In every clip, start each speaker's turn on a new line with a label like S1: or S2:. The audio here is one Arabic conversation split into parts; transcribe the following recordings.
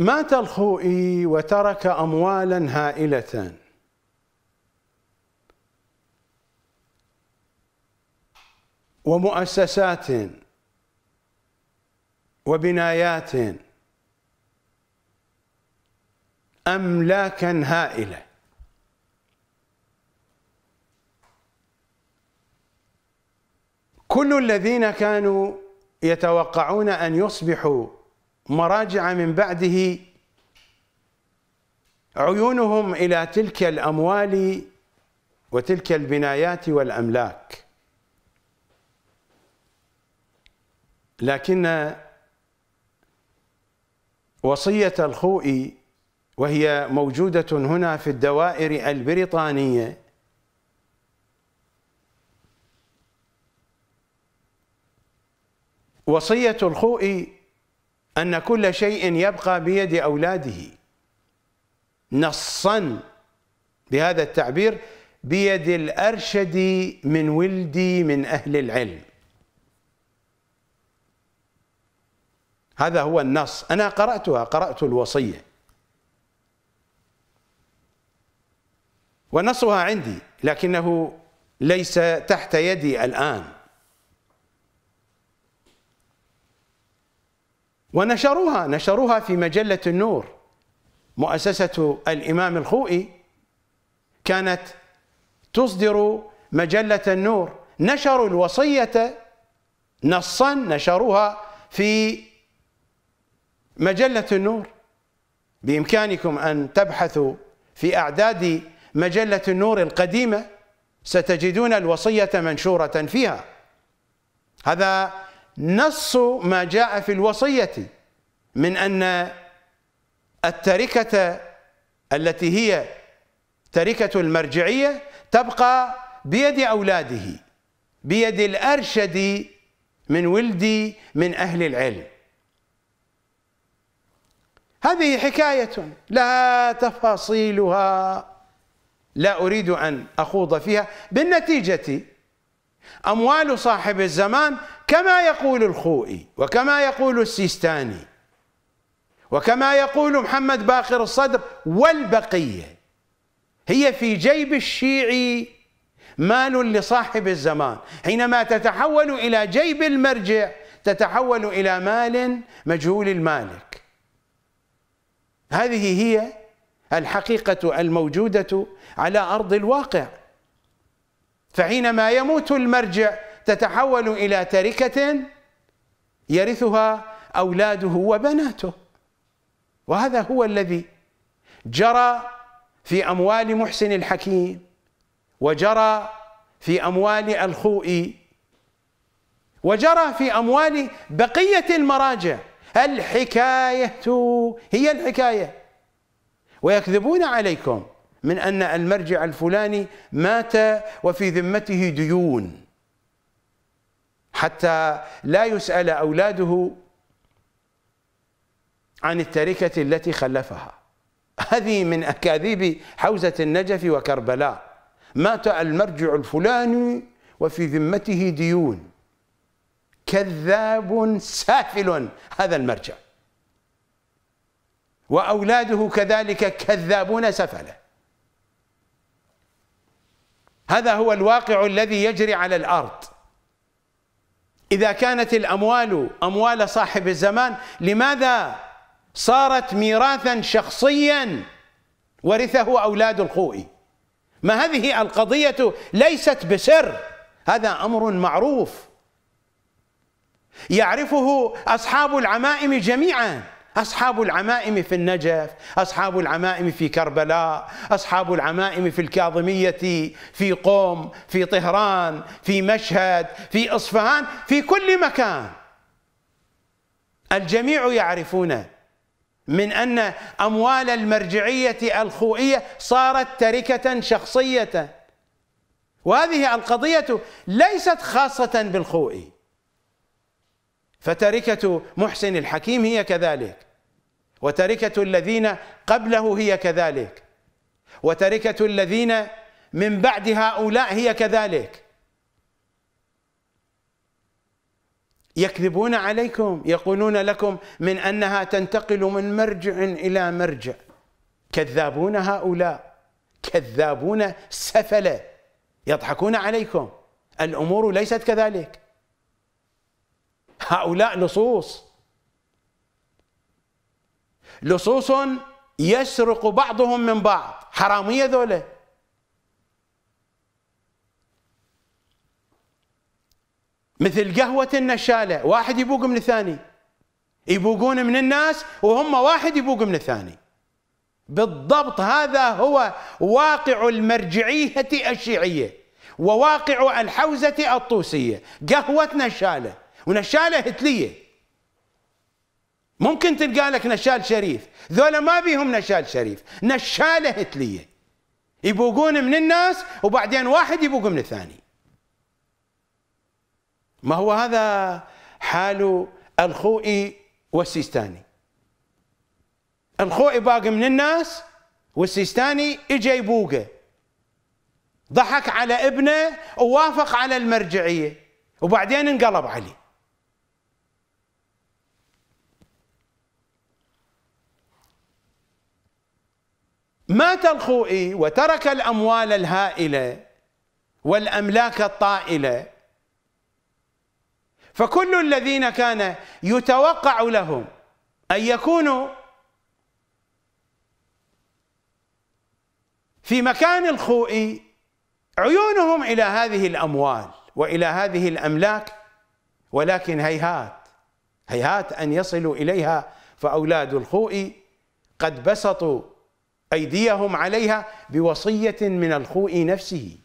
S1: مات الخوئي وترك أموالا هائلة ومؤسسات وبنايات أملاكا هائلة كل الذين كانوا يتوقعون أن يصبحوا مراجع من بعده عيونهم إلى تلك الأموال وتلك البنايات والأملاك لكن وصية الخوئي وهي موجودة هنا في الدوائر البريطانية وصية الخوئي أن كل شيء يبقى بيد أولاده نصا بهذا التعبير بيد الأرشد من ولدي من أهل العلم هذا هو النص أنا قرأتها قرأت الوصية ونصها عندي لكنه ليس تحت يدي الآن ونشروها نشروها في مجلة النور مؤسسة الإمام الخوئي كانت تصدر مجلة النور نشروا الوصية نصا نشروها في مجلة النور بإمكانكم أن تبحثوا في أعداد مجلة النور القديمة ستجدون الوصية منشورة فيها هذا نص ما جاء في الوصية من أن التركة التي هي تركة المرجعية تبقى بيد أولاده بيد الأرشد من ولدي من أهل العلم هذه حكاية لها تفاصيلها لا أريد أن أخوض فيها بالنتيجة أموال صاحب الزمان كما يقول الخوئي وكما يقول السيستاني وكما يقول محمد باقر الصدر والبقية هي في جيب الشيعي مال لصاحب الزمان حينما تتحول إلى جيب المرجع تتحول إلى مال مجهول المالك هذه هي الحقيقة الموجودة على أرض الواقع فحينما يموت المرجع تتحول إلى تركة يرثها أولاده وبناته وهذا هو الذي جرى في أموال محسن الحكيم وجرى في أموال الخوئي وجرى في أموال بقية المراجع الحكاية هي الحكاية ويكذبون عليكم من أن المرجع الفلاني مات وفي ذمته ديون حتى لا يسأل أولاده عن التركة التي خلفها هذه من أكاذيب حوزة النجف وكربلاء مات المرجع الفلاني وفي ذمته ديون كذاب سافل هذا المرجع وأولاده كذلك كذابون سفله هذا هو الواقع الذي يجري على الأرض إذا كانت الأموال أموال صاحب الزمان لماذا صارت ميراثا شخصيا ورثه أولاد الخوي ما هذه القضية ليست بسر هذا أمر معروف يعرفه أصحاب العمائم جميعاً أصحاب العمائم في النجف أصحاب العمائم في كربلاء أصحاب العمائم في الكاظمية في قوم في طهران في مشهد في إصفهان في كل مكان الجميع يعرفون من أن أموال المرجعية الخوئية صارت تركة شخصية وهذه القضية ليست خاصة بالخوئي فتركة محسن الحكيم هي كذلك وتركة الذين قبله هي كذلك وتركة الذين من بعد هؤلاء هي كذلك يكذبون عليكم يقولون لكم من أنها تنتقل من مرجع إلى مرجع كذابون هؤلاء كذابون سفلة يضحكون عليكم الأمور ليست كذلك هؤلاء لصوص لصوص يسرق بعضهم من بعض حرامية ذولا مثل قهوة النشالة واحد يبوق من الثاني يبوقون من الناس وهم واحد يبوق من الثاني بالضبط هذا هو واقع المرجعية الشيعية وواقع الحوزة الطوسية قهوة نشالة ونشالة هتلية ممكن تلقى لك نشال شريف ذولا ما بيهم نشال شريف نشالة هتلية يبوقون من الناس وبعدين واحد يبوق من الثاني ما هو هذا حال الخوئي والسيستاني الخوئي باقي من الناس والسيستاني اجى يبوقه ضحك على ابنه ووافق على المرجعيه وبعدين انقلب عليه مات الخوئي وترك الأموال الهائلة والأملاك الطائلة فكل الذين كان يتوقع لهم أن يكونوا في مكان الخوئي عيونهم إلى هذه الأموال وإلى هذه الأملاك ولكن هيهات هيهات أن يصلوا إليها فأولاد الخوئي قد بسطوا أيديهم عليها بوصية من الخوء نفسه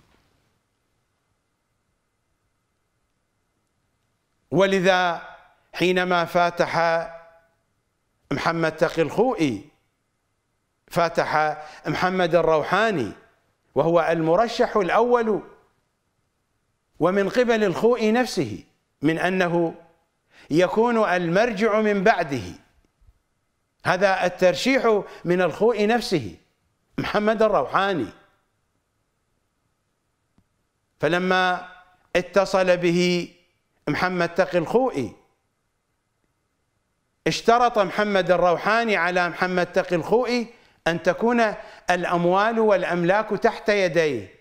S1: ولذا حينما فاتح محمد تقي الخوئي فاتح محمد الروحاني وهو المرشح الأول ومن قبل الخوئي نفسه من أنه يكون المرجع من بعده هذا الترشيح من الخوء نفسه محمد الروحاني فلما اتصل به محمد تقي الخوئي اشترط محمد الروحاني على محمد تقي الخوئي أن تكون الأموال والأملاك تحت يديه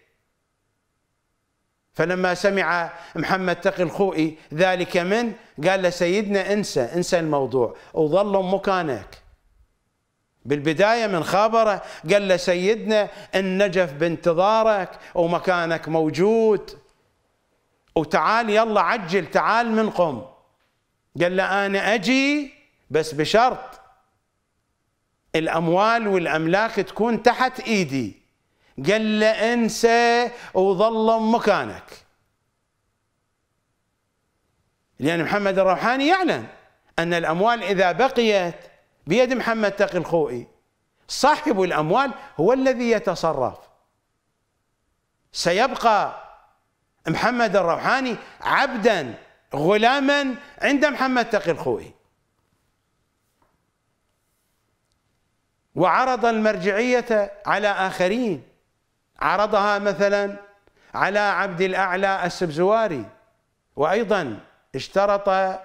S1: فلما سمع محمد تقي الخوئي ذلك من قال لسيدنا انسى انسى الموضوع وظل مكانك بالبداية من خبره قال له سيدنا النجف بانتظارك ومكانك موجود وتعال يلا عجل تعال من قم قال له أنا أجي بس بشرط الأموال والأملاك تكون تحت إيدي قال له انسى وظل مكانك لأن محمد الروحاني يعلن أن الأموال إذا بقيت بيد محمد تقي الخوئي صاحب الأموال هو الذي يتصرف سيبقى محمد الروحاني عبدا غلاما عند محمد تقي الخوئي وعرض المرجعية على آخرين عرضها مثلا على عبد الأعلى السبزواري وأيضا اشترط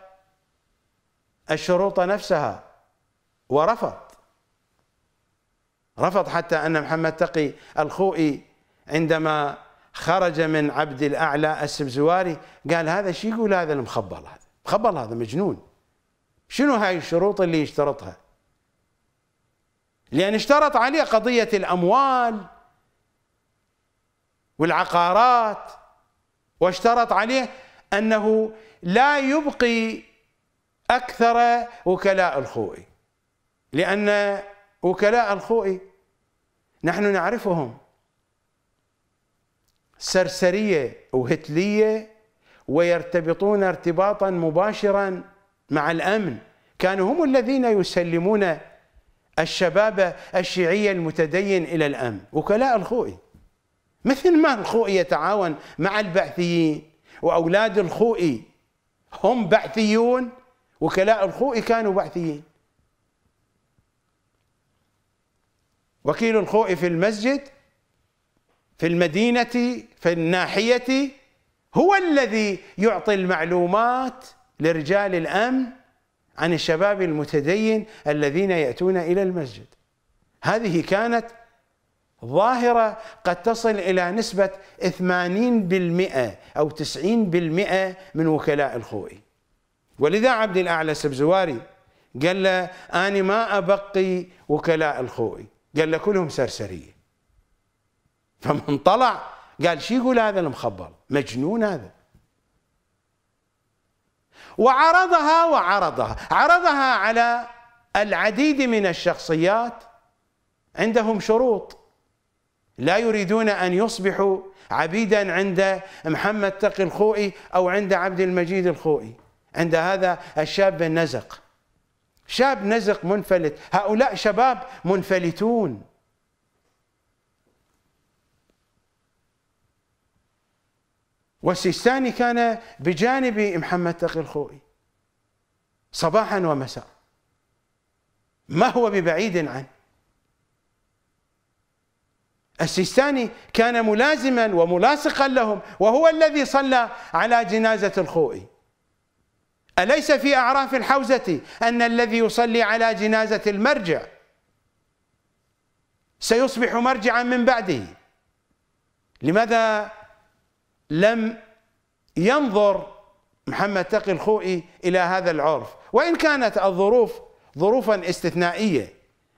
S1: الشروط نفسها ورفض رفض حتى أن محمد تقي الخوئي عندما خرج من عبد الأعلى السبزواري قال هذا شو يقول هذا المخبل هذا مخبل هذا مجنون شنو هاي الشروط اللي يشترطها لأن اشترط عليه قضية الأموال والعقارات واشترط عليه أنه لا يبقي أكثر وكلاء الخوئي لأن وكلاء الخوئي نحن نعرفهم سرسرية وهتلية ويرتبطون ارتباطا مباشرا مع الأمن كانوا هم الذين يسلمون الشباب الشيعي المتدين إلى الأمن وكلاء الخوئي مثل ما الخوئي يتعاون مع البعثيين وأولاد الخوئي هم بعثيون وكلاء الخوئي كانوا بعثيين وكيل الخوء في المسجد في المدينة في الناحية هو الذي يعطي المعلومات لرجال الأمن عن الشباب المتدين الذين يأتون إلى المسجد هذه كانت ظاهرة قد تصل إلى نسبة 80% أو 90% من وكلاء الخوئي ولذا عبد الأعلى السبزواري قال له أنا ما أبقي وكلاء الخوئي قال له كلهم سرسريه فمن طلع قال شو يقول هذا المخبل مجنون هذا وعرضها وعرضها عرضها على العديد من الشخصيات عندهم شروط لا يريدون ان يصبحوا عبيدا عند محمد تقي الخوئي او عند عبد المجيد الخوئي عند هذا الشاب النزق شاب نزق منفلت هؤلاء شباب منفلتون والسيستاني كان بجانب محمد تقي الخوئي صباحا ومساء ما هو ببعيد عنه السيستاني كان ملازما وملاصقا لهم وهو الذي صلى على جنازة الخوئي أليس في أعراف الحوزة أن الذي يصلي على جنازة المرجع سيصبح مرجعا من بعده لماذا لم ينظر محمد تقي الخوئي إلى هذا العرف وإن كانت الظروف ظروفا استثنائية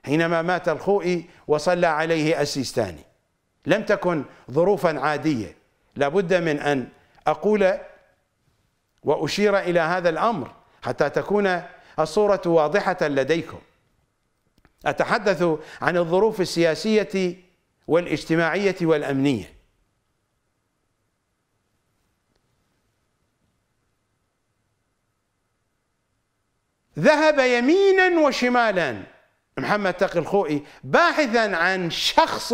S1: حينما مات الخوئي وصلى عليه السيستاني لم تكن ظروفا عادية لابد من أن أقول وأشير إلى هذا الأمر حتى تكون الصورة واضحة لديكم أتحدث عن الظروف السياسية والاجتماعية والأمنية ذهب يمينا وشمالا محمد تقي الخوئي باحثا عن شخص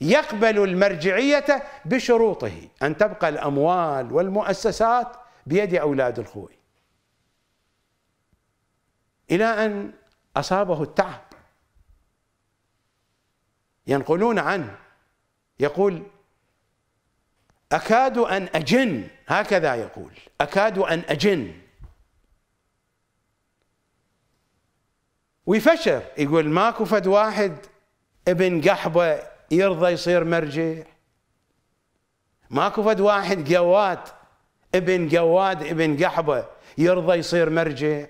S1: يقبل المرجعية بشروطه أن تبقى الأموال والمؤسسات بيد أولاد الخوي إلى أن أصابه التعب ينقلون عنه يقول أكاد أن أجن هكذا يقول أكاد أن أجن ويفشر يقول ماكو فد واحد ابن قحبة يرضى يصير مرجع ماكو فد واحد قواد ابن قواد ابن قحبه يرضى يصير مرجع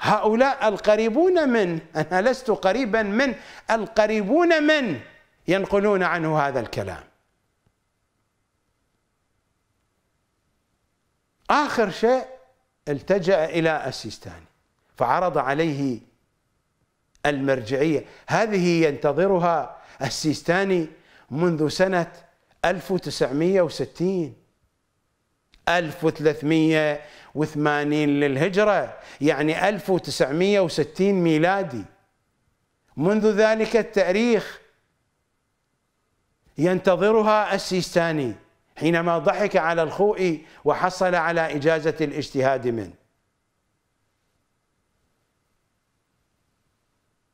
S1: هؤلاء القريبون من انا لست قريبا من القريبون من ينقلون عنه هذا الكلام اخر شيء التجا الى السيستاني فعرض عليه المرجعية هذه ينتظرها السيستاني منذ سنة 1960 1380 للهجرة يعني 1960 ميلادي منذ ذلك التاريخ ينتظرها السيستاني حينما ضحك على الخوئي وحصل على إجازة الاجتهاد منه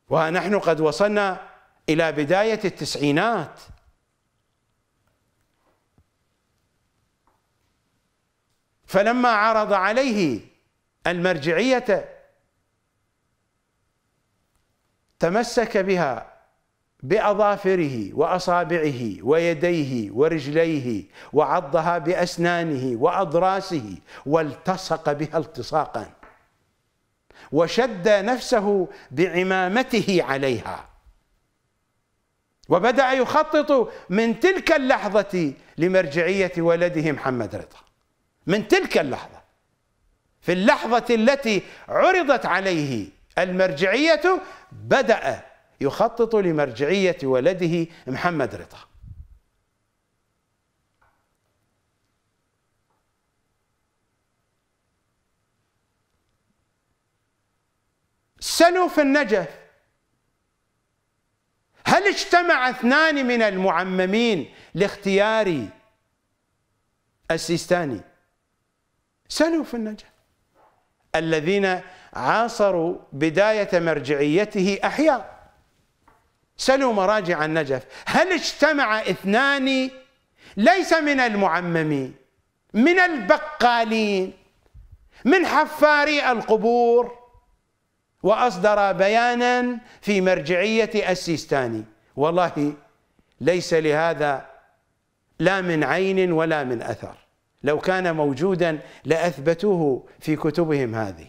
S1: ونحن قد وصلنا إلى بداية التسعينات فلما عرض عليه المرجعية تمسك بها بأظافره وأصابعه ويديه ورجليه وعضها بأسنانه وأضراسه والتصق بها التصاقاً وشد نفسه بعمامته عليها وبدأ يخطط من تلك اللحظة لمرجعية ولده محمد رضا من تلك اللحظة في اللحظة التي عرضت عليه المرجعية بدأ يخطط لمرجعية ولده محمد رضا سلوا في النجف هل اجتمع اثنان من المعممين لاختيار السيستاني سلوا في النجف الذين عاصروا بداية مرجعيته أحياء سلوا مراجع النجف هل اجتمع اثنان ليس من المعممين من البقالين من حفاري القبور وأصدر بيانا في مرجعية السيستاني والله ليس لهذا لا من عين ولا من أثر لو كان موجودا لأثبتوه في كتبهم هذه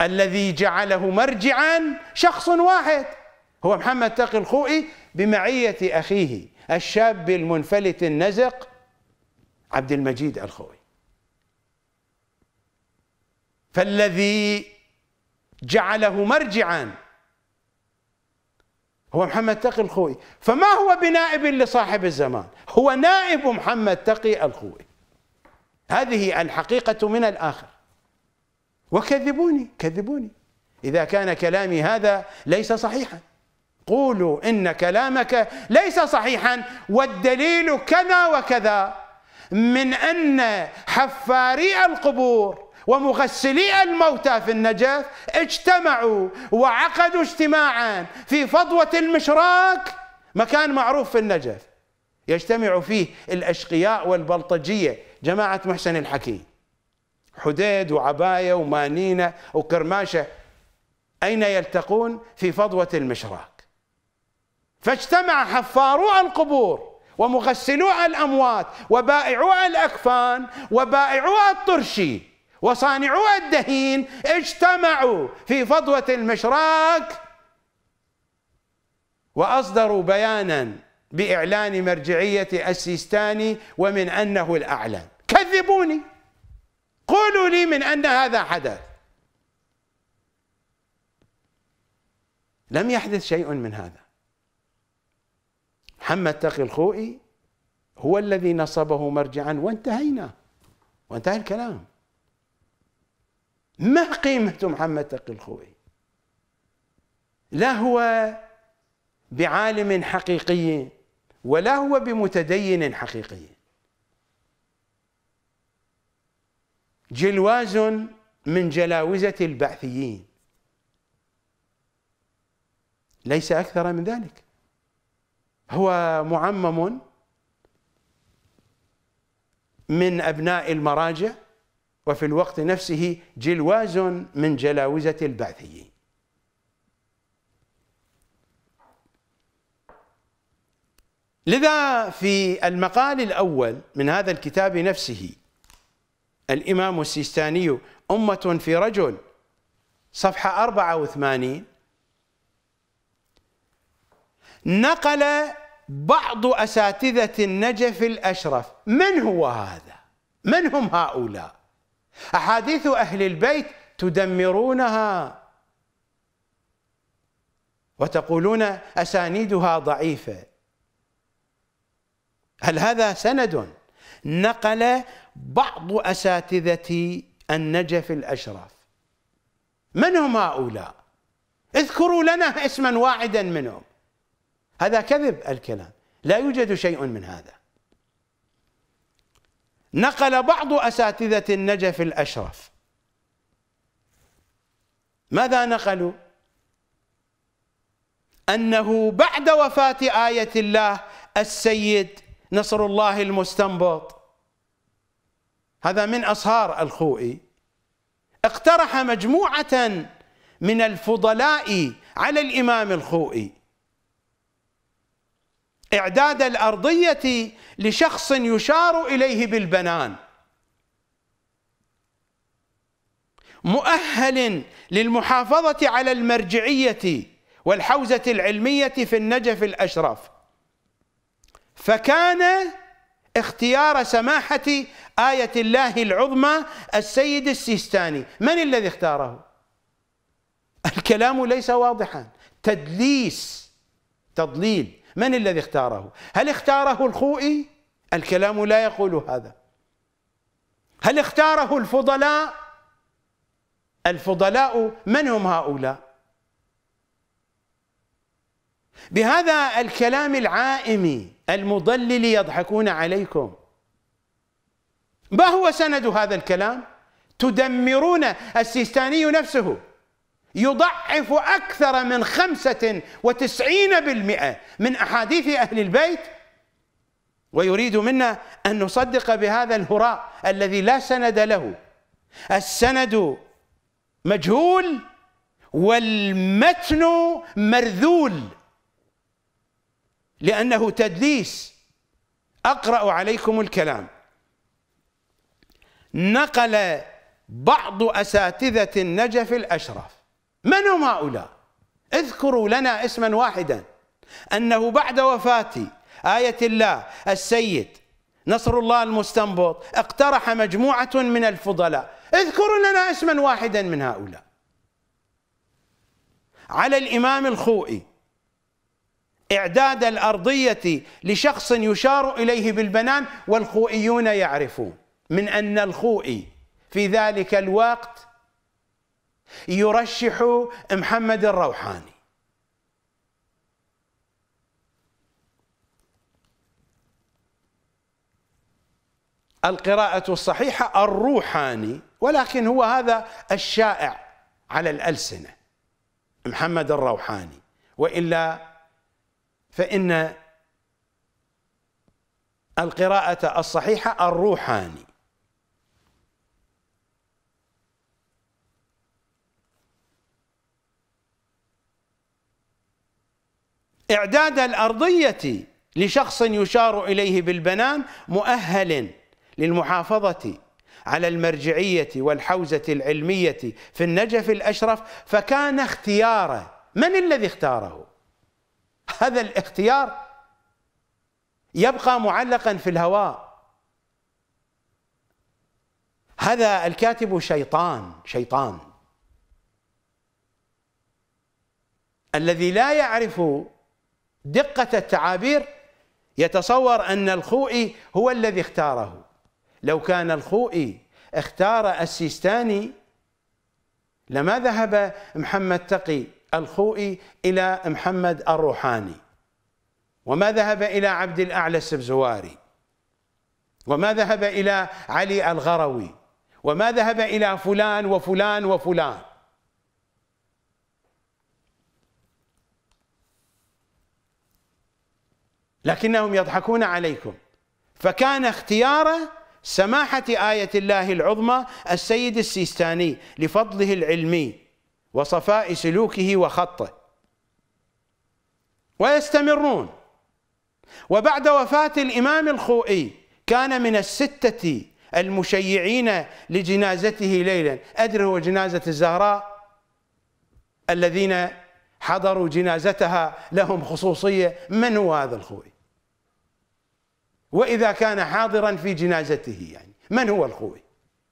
S1: الذي جعله مرجعا شخص واحد هو محمد تقي الخوئي بمعية أخيه الشاب المنفلت النزق عبد المجيد الخوئي فالذي جعله مرجعا هو محمد تقي الخوئي فما هو بنائب لصاحب الزمان هو نائب محمد تقي الخوئي هذه الحقيقة من الآخر وكذبوني كذبوني إذا كان كلامي هذا ليس صحيحا قولوا إن كلامك ليس صحيحا والدليل كذا وكذا من أن حفاري القبور ومغسلي الموتى في النجف اجتمعوا وعقدوا اجتماعا في فضوة المشراك مكان معروف في النجف يجتمع فيه الأشقياء والبلطجية جماعة محسن الحكيم حديد وعباية ومانينة وكرماشة أين يلتقون في فضوة المشراك فاجتمع حفارو القبور ومغسلو الأموات وبائعو الأكفان وبائعو الطرشي وصانعو الدهين اجتمعوا في فضوة المشراك وأصدروا بيانا بإعلان مرجعية السيستاني ومن أنه الأعلن كذبوني قولوا لي من أن هذا حدث لم يحدث شيء من هذا محمد تقي الخوئي هو الذي نصبه مرجعا وانتهينا وانتهى الكلام ما قيمة محمد تقي الخوئي لا هو بعالم حقيقي ولا هو بمتدين حقيقي جلواز من جلاوزة البعثيين ليس أكثر من ذلك هو معمم من أبناء المراجع وفي الوقت نفسه جلواز من جلاوزة البعثيين لذا في المقال الأول من هذا الكتاب نفسه الإمام السيستاني أمة في رجل صفحة 84 نقل بعض أساتذة النجف الأشرف من هو هذا؟ من هم هؤلاء؟ أحاديث أهل البيت تدمرونها وتقولون أسانيدها ضعيفة هل هذا سند نقل بعض أساتذة النجف الأشرف من هم هؤلاء اذكروا لنا اسما واحدا منهم هذا كذب الكلام لا يوجد شيء من هذا نقل بعض أساتذة النجف الأشرف ماذا نقلوا أنه بعد وفاة آية الله السيد نصر الله المستنبط هذا من أصهار الخوئي اقترح مجموعة من الفضلاء على الإمام الخوئي إعداد الأرضية لشخص يشار إليه بالبنان مؤهل للمحافظة على المرجعية والحوزة العلمية في النجف الأشرف فكان اختيار سماحة آية الله العظمى السيد السيستاني من الذي اختاره؟ الكلام ليس واضحا تدليس تضليل من الذي اختاره هل اختاره الخوئي الكلام لا يقول هذا هل اختاره الفضلاء الفضلاء من هم هؤلاء بهذا الكلام العائم المضلل يضحكون عليكم ما هو سند هذا الكلام تدمرون السيستاني نفسه يضعف أكثر من خمسة وتسعين بالمئة من أحاديث أهل البيت ويريد منا أن نصدق بهذا الهراء الذي لا سند له السند مجهول والمتن مرذول لأنه تدليس أقرأ عليكم الكلام نقل بعض أساتذة النجف الأشرف من هم هؤلاء اذكروا لنا اسما واحدا أنه بعد وفاة آية الله السيد نصر الله المستنبط اقترح مجموعة من الفضلاء اذكروا لنا اسما واحدا من هؤلاء على الإمام الخوئي إعداد الأرضية لشخص يشار إليه بالبنان والخوئيون يعرفون من أن الخوئي في ذلك الوقت يرشح محمد الروحاني القراءة الصحيحة الروحاني ولكن هو هذا الشائع على الألسنة محمد الروحاني وإلا فإن القراءة الصحيحة الروحاني إعداد الأرضية لشخص يشار إليه بالبنان مؤهل للمحافظة على المرجعية والحوزة العلمية في النجف الأشرف فكان اختياره من الذي اختاره؟ هذا الاختيار يبقى معلقا في الهواء هذا الكاتب شيطان شيطان الذي لا يعرف دقة التعابير يتصور أن الخوئي هو الذي اختاره لو كان الخوئي اختار السيستاني لما ذهب محمد تقي الخوئي إلى محمد الروحاني وما ذهب إلى عبد الأعلى السبزواري وما ذهب إلى علي الغروي وما ذهب إلى فلان وفلان وفلان لكنهم يضحكون عليكم فكان اختياره سماحة آية الله العظمى السيد السيستاني لفضله العلمي وصفاء سلوكه وخطه ويستمرون وبعد وفاة الإمام الخوئي كان من الستة المشيعين لجنازته ليلا أدري هو جنازة الزهراء الذين حضروا جنازتها لهم خصوصية من هو هذا الخوئي وإذا كان حاضرا في جنازته يعني من هو الخوئي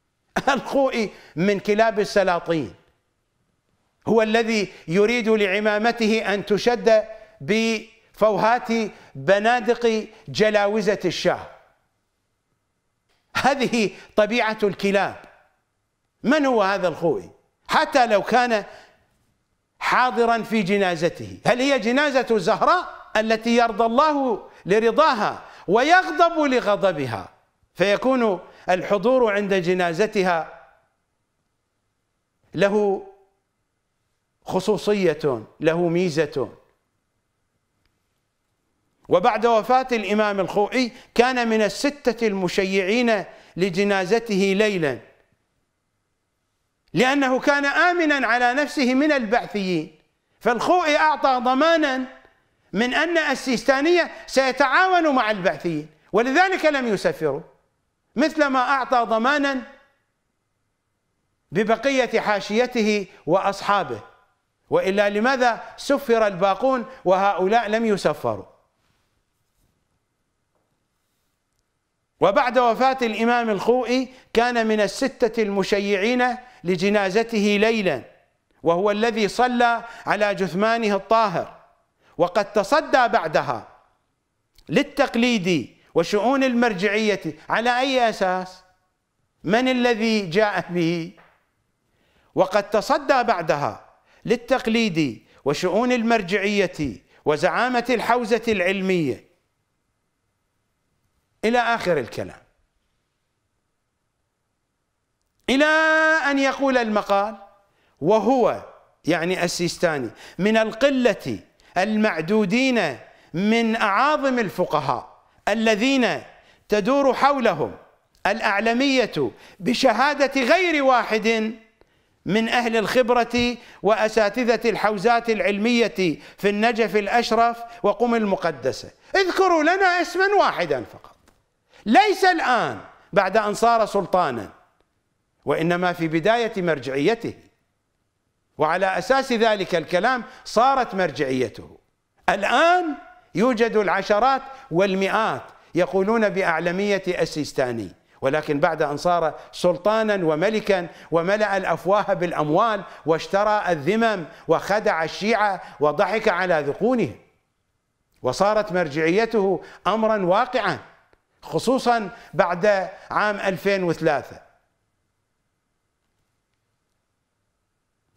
S1: الخوئي من كلاب السلاطين هو الذي يريد لعمامته أن تشد بفوهات بنادق جلاوزة الشاه هذه طبيعة الكلاب من هو هذا الخوئي حتى لو كان حاضرا في جنازته هل هي جنازة الزهراء التي يرضى الله لرضاها ويغضب لغضبها فيكون الحضور عند جنازتها له خصوصية له ميزة وبعد وفاة الإمام الخوئي كان من الستة المشيعين لجنازته ليلا لأنه كان آمنا على نفسه من البعثيين فالخوئي أعطى ضمانا من أن السيستانية سيتعاون مع البعثيين ولذلك لم يسفروا مثلما أعطى ضمانا ببقية حاشيته وأصحابه وإلا لماذا سفر الباقون وهؤلاء لم يسفروا وبعد وفاة الإمام الخوئي كان من الستة المشيعين لجنازته ليلا وهو الذي صلى على جثمانه الطاهر وقد تصدى بعدها للتقليد وشؤون المرجعية على أي أساس من الذي جاء به وقد تصدى بعدها للتقليد وشؤون المرجعية وزعامة الحوزة العلمية إلى آخر الكلام إلى أن يقول المقال وهو يعني السيستاني من القلة المعدودين من أعاظم الفقهاء الذين تدور حولهم الأعلمية بشهادة غير واحد من أهل الخبرة وأساتذة الحوزات العلمية في النجف الأشرف وقم المقدسة اذكروا لنا اسما واحدا فقط ليس الآن بعد أن صار سلطانا وإنما في بداية مرجعيته وعلى أساس ذلك الكلام صارت مرجعيته الآن يوجد العشرات والمئات يقولون بأعلمية السيستاني ولكن بعد أن صار سلطانا وملكا وملأ الأفواه بالأموال واشترى الذمم وخدع الشيعة وضحك على ذقونهم وصارت مرجعيته أمرا واقعا خصوصا بعد عام 2003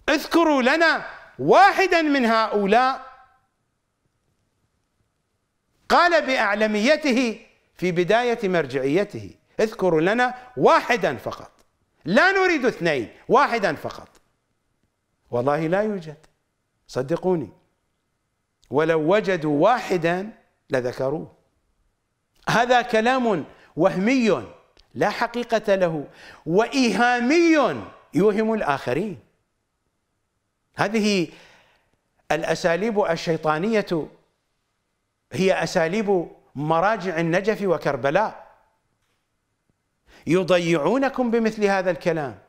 S1: اذكروا لنا واحدا من هؤلاء قال بأعلميته في بداية مرجعيته اذكروا لنا واحدا فقط لا نريد اثنين واحدا فقط والله لا يوجد صدقوني ولو وجدوا واحدا لذكروه هذا كلام وهمي لا حقيقة له وإيهامي يوهم الآخرين هذه الأساليب الشيطانية هي أساليب مراجع النجف وكربلاء يضيعونكم بمثل هذا الكلام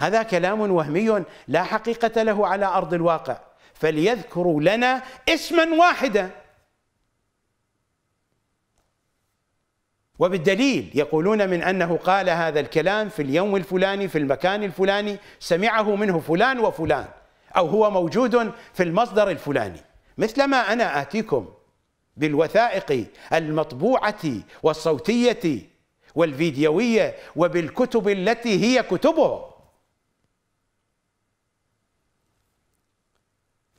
S1: هذا كلام وهمي لا حقيقة له على أرض الواقع فليذكروا لنا اسما واحدا وبالدليل يقولون من أنه قال هذا الكلام في اليوم الفلاني في المكان الفلاني سمعه منه فلان وفلان أو هو موجود في المصدر الفلاني مثلما أنا آتيكم بالوثائق المطبوعة والصوتية والفيديوية وبالكتب التي هي كتبه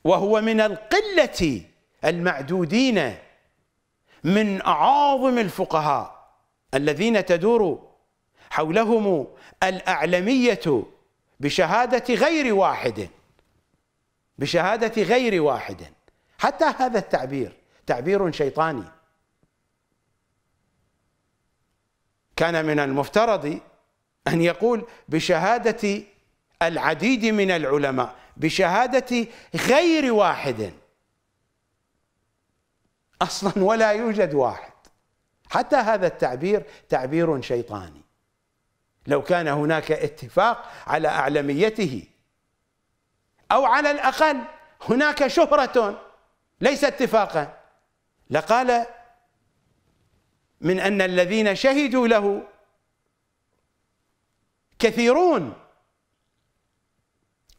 S1: وهو من القلة المعدودين من أعاظم الفقهاء الذين تدور حولهم الأعلمية بشهادة غير واحد بشهادة غير واحد حتى هذا التعبير تعبير شيطاني كان من المفترض أن يقول بشهادة العديد من العلماء بشهادة غير واحد أصلا ولا يوجد واحد حتى هذا التعبير تعبير شيطاني لو كان هناك اتفاق على أعلميته أو على الأقل هناك شهرة ليس اتفاقا لقال من أن الذين شهدوا له كثيرون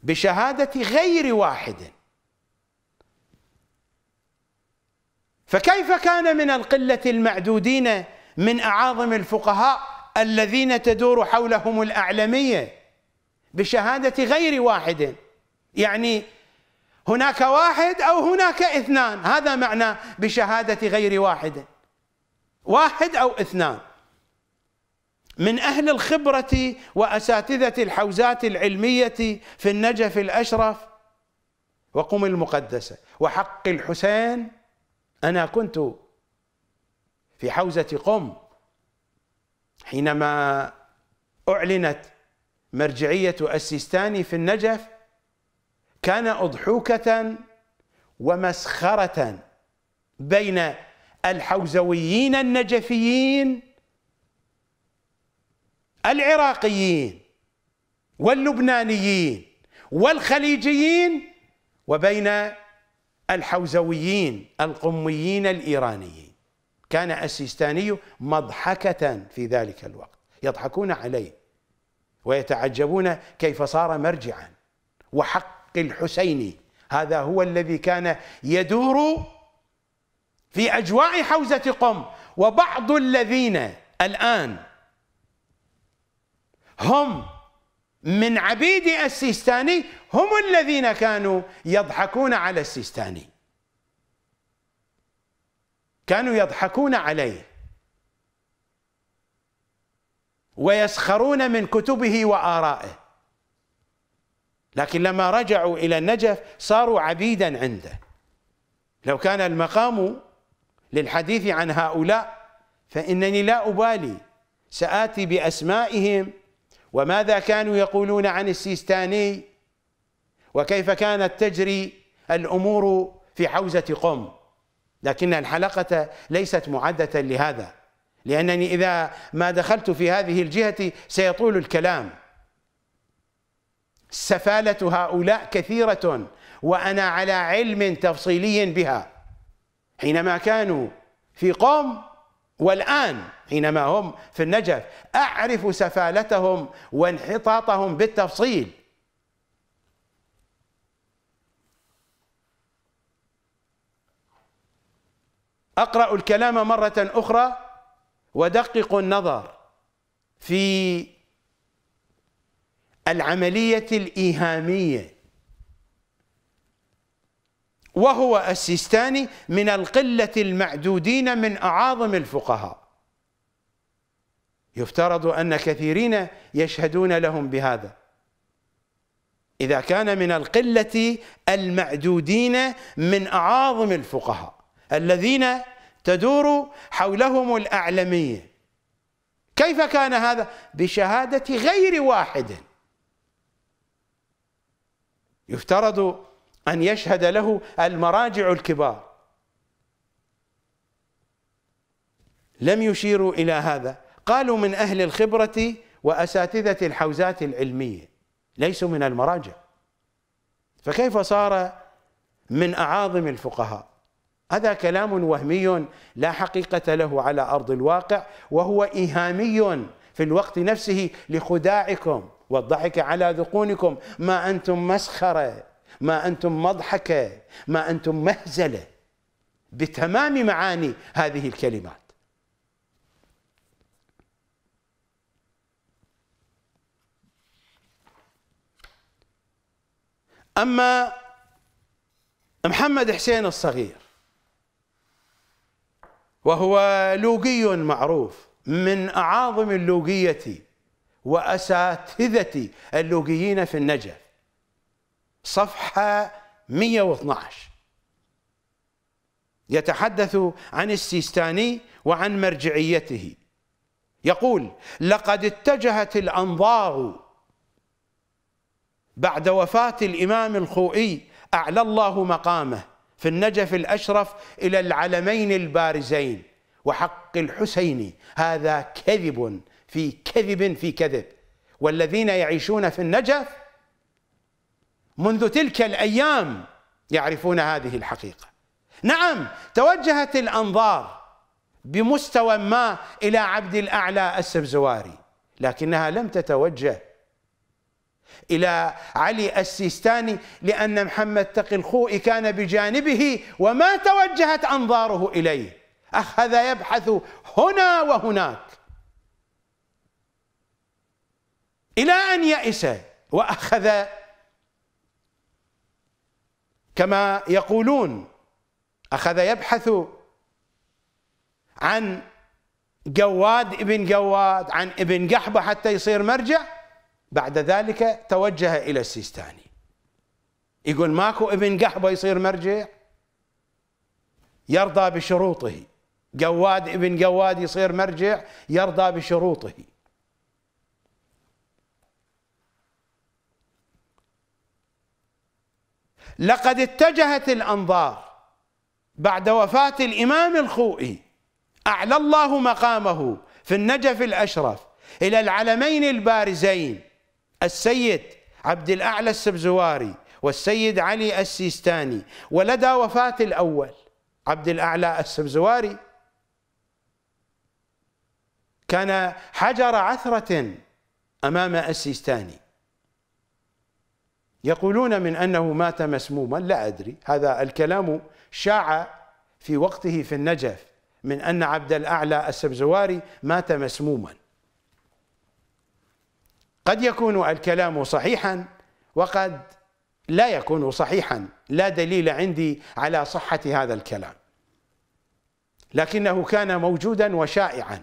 S1: بشهادة غير واحد فكيف كان من القلة المعدودين من أعاظم الفقهاء الذين تدور حولهم الأعلمية بشهادة غير واحد يعني هناك واحد او هناك اثنان هذا معنى بشهاده غير واحد واحد او اثنان من اهل الخبره واساتذه الحوزات العلميه في النجف الاشرف وقم المقدسه وحق الحسين انا كنت في حوزه قم حينما اعلنت مرجعيه السيستاني في النجف كان أضحوكة ومسخرة بين الحوزويين النجفيين العراقيين واللبنانيين والخليجيين وبين الحوزويين القميين الإيرانيين كان السيستاني مضحكة في ذلك الوقت يضحكون عليه ويتعجبون كيف صار مرجعا وحق الحق الحسيني هذا هو الذي كان يدور في أجواء حوزة قم وبعض الذين الآن هم من عبيد السيستاني هم الذين كانوا يضحكون على السيستاني كانوا يضحكون عليه ويسخرون من كتبه وآرائه لكن لما رجعوا إلى النجف صاروا عبيدا عنده لو كان المقام للحديث عن هؤلاء فإنني لا أبالي سآتي بأسمائهم وماذا كانوا يقولون عن السيستاني وكيف كانت تجري الأمور في حوزة قم لكن الحلقة ليست معدة لهذا لأنني إذا ما دخلت في هذه الجهة سيطول الكلام سفالة هؤلاء كثيرة وأنا على علم تفصيلي بها حينما كانوا في قوم والآن حينما هم في النجف أعرف سفالتهم وانحطاطهم بالتفصيل أقرأ الكلام مرة أخرى ودقق النظر في العملية الإيهامية وهو السيستاني من القلة المعدودين من أعاظم الفقهاء يفترض أن كثيرين يشهدون لهم بهذا إذا كان من القلة المعدودين من أعاظم الفقهاء الذين تدور حولهم الأعلمية كيف كان هذا؟ بشهادة غير واحد يفترض أن يشهد له المراجع الكبار لم يشيروا إلى هذا قالوا من أهل الخبرة وأساتذة الحوزات العلمية ليسوا من المراجع فكيف صار من أعاظم الفقهاء هذا كلام وهمي لا حقيقة له على أرض الواقع وهو إيهامي في الوقت نفسه لخداعكم والضحك على ذقونكم ما أنتم مسخرة ما أنتم مضحكة ما أنتم مهزلة بتمام معاني هذه الكلمات أما محمد حسين الصغير وهو لوقي معروف من أعاظم اللوقية وأساتذة اللوقيين في النجف صفحة 112 يتحدث عن السيستاني وعن مرجعيته يقول لقد اتجهت الأنظار بعد وفاة الإمام الخوئي أعلى الله مقامه في النجف الأشرف إلى العلمين البارزين وحق الحسين هذا كذب في كذب في كذب والذين يعيشون في النجف منذ تلك الايام يعرفون هذه الحقيقه نعم توجهت الانظار بمستوى ما الى عبد الاعلى السبزواري لكنها لم تتوجه الى علي السيستاني لان محمد تقي الخوئي كان بجانبه وما توجهت انظاره اليه اخذ يبحث هنا وهناك إلى أن يئس وأخذ كما يقولون أخذ يبحث عن جواد ابن جواد عن ابن قحبة حتى يصير مرجع بعد ذلك توجه إلى السيستاني يقول ماكو ابن قحبة يصير مرجع يرضى بشروطه جواد ابن جواد يصير مرجع يرضى بشروطه لقد اتجهت الأنظار بعد وفاة الإمام الخوئي أعلى الله مقامه في النجف الأشرف إلى العلمين البارزين السيد عبد الأعلى السبزواري والسيد علي السيستاني ولدى وفاة الأول عبد الأعلى السبزواري كان حجر عثرة أمام السيستاني يقولون من أنه مات مسموما لا أدري هذا الكلام شاع في وقته في النجف من أن عبد الأعلى السبزواري مات مسموما قد يكون الكلام صحيحا وقد لا يكون صحيحا لا دليل عندي على صحة هذا الكلام لكنه كان موجودا وشائعا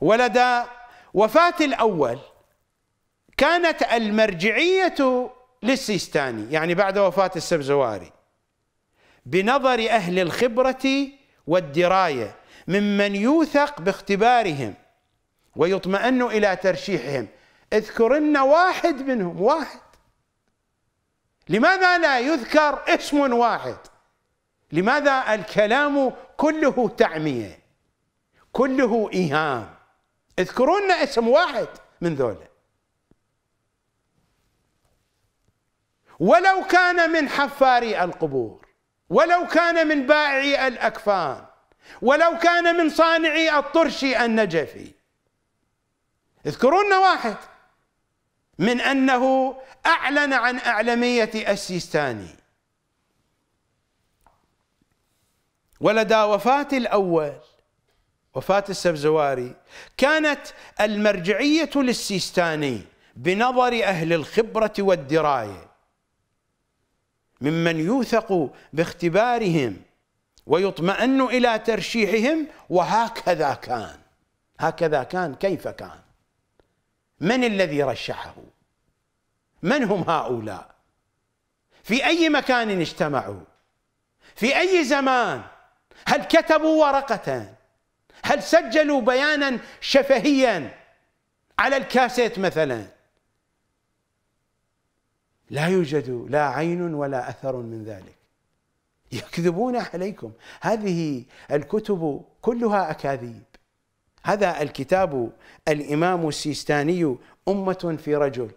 S1: ولدى وفاة الأول كانت المرجعية للسيستاني يعني بعد وفاة السبزواري بنظر أهل الخبرة والدراية ممن يوثق باختبارهم ويطمئن إلى ترشيحهم اذكرن واحد منهم واحد لماذا لا يذكر اسم واحد لماذا الكلام كله تعمية كله إيهام اذكرون اسم واحد من ذولا ولو كان من حفاري القبور ولو كان من بائعي الأكفان ولو كان من صانعي الطرش النجفي اذكرون واحد من أنه أعلن عن أعلمية السيستاني ولدى وفاة الأول وفاة السبزواري كانت المرجعية للسيستاني بنظر أهل الخبرة والدراية ممن يوثق باختبارهم ويطمئن الى ترشيحهم وهكذا كان هكذا كان كيف كان من الذي رشحه من هم هؤلاء في اي مكان اجتمعوا في اي زمان هل كتبوا ورقه هل سجلوا بيانا شفهيا على الكاسيت مثلا لا يوجد لا عين ولا اثر من ذلك يكذبون عليكم هذه الكتب كلها اكاذيب هذا الكتاب الامام السيستاني امه في رجل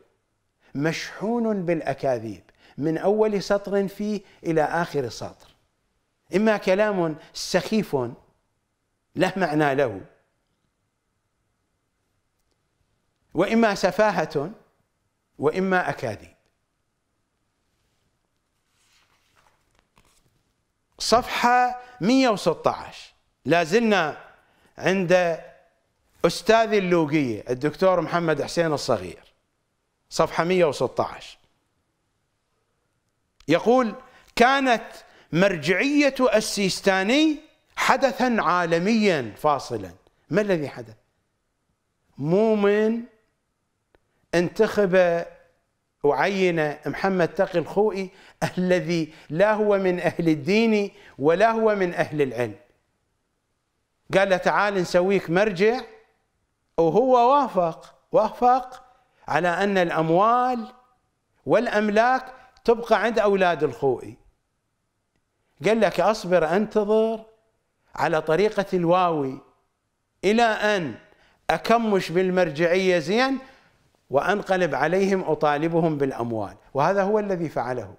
S1: مشحون بالاكاذيب من اول سطر فيه الى اخر سطر اما كلام سخيف لا معنى له واما سفاهه واما اكاذيب صفحة 116 لازلنا عند أستاذ اللوقية الدكتور محمد حسين الصغير صفحة 116 يقول كانت مرجعية السيستاني حدثا عالميا فاصلا ما الذي حدث مو من انتخب عين محمد تقي الخوئي الذي لا هو من أهل الدين ولا هو من أهل العلم قال له تعال نسويك مرجع وهو وافق وافق على أن الأموال والأملاك تبقى عند أولاد الخوئي قال لك أصبر أنتظر على طريقة الواوي إلى أن أكمش بالمرجعية زين وانقلب عليهم اطالبهم بالاموال وهذا هو الذي فعله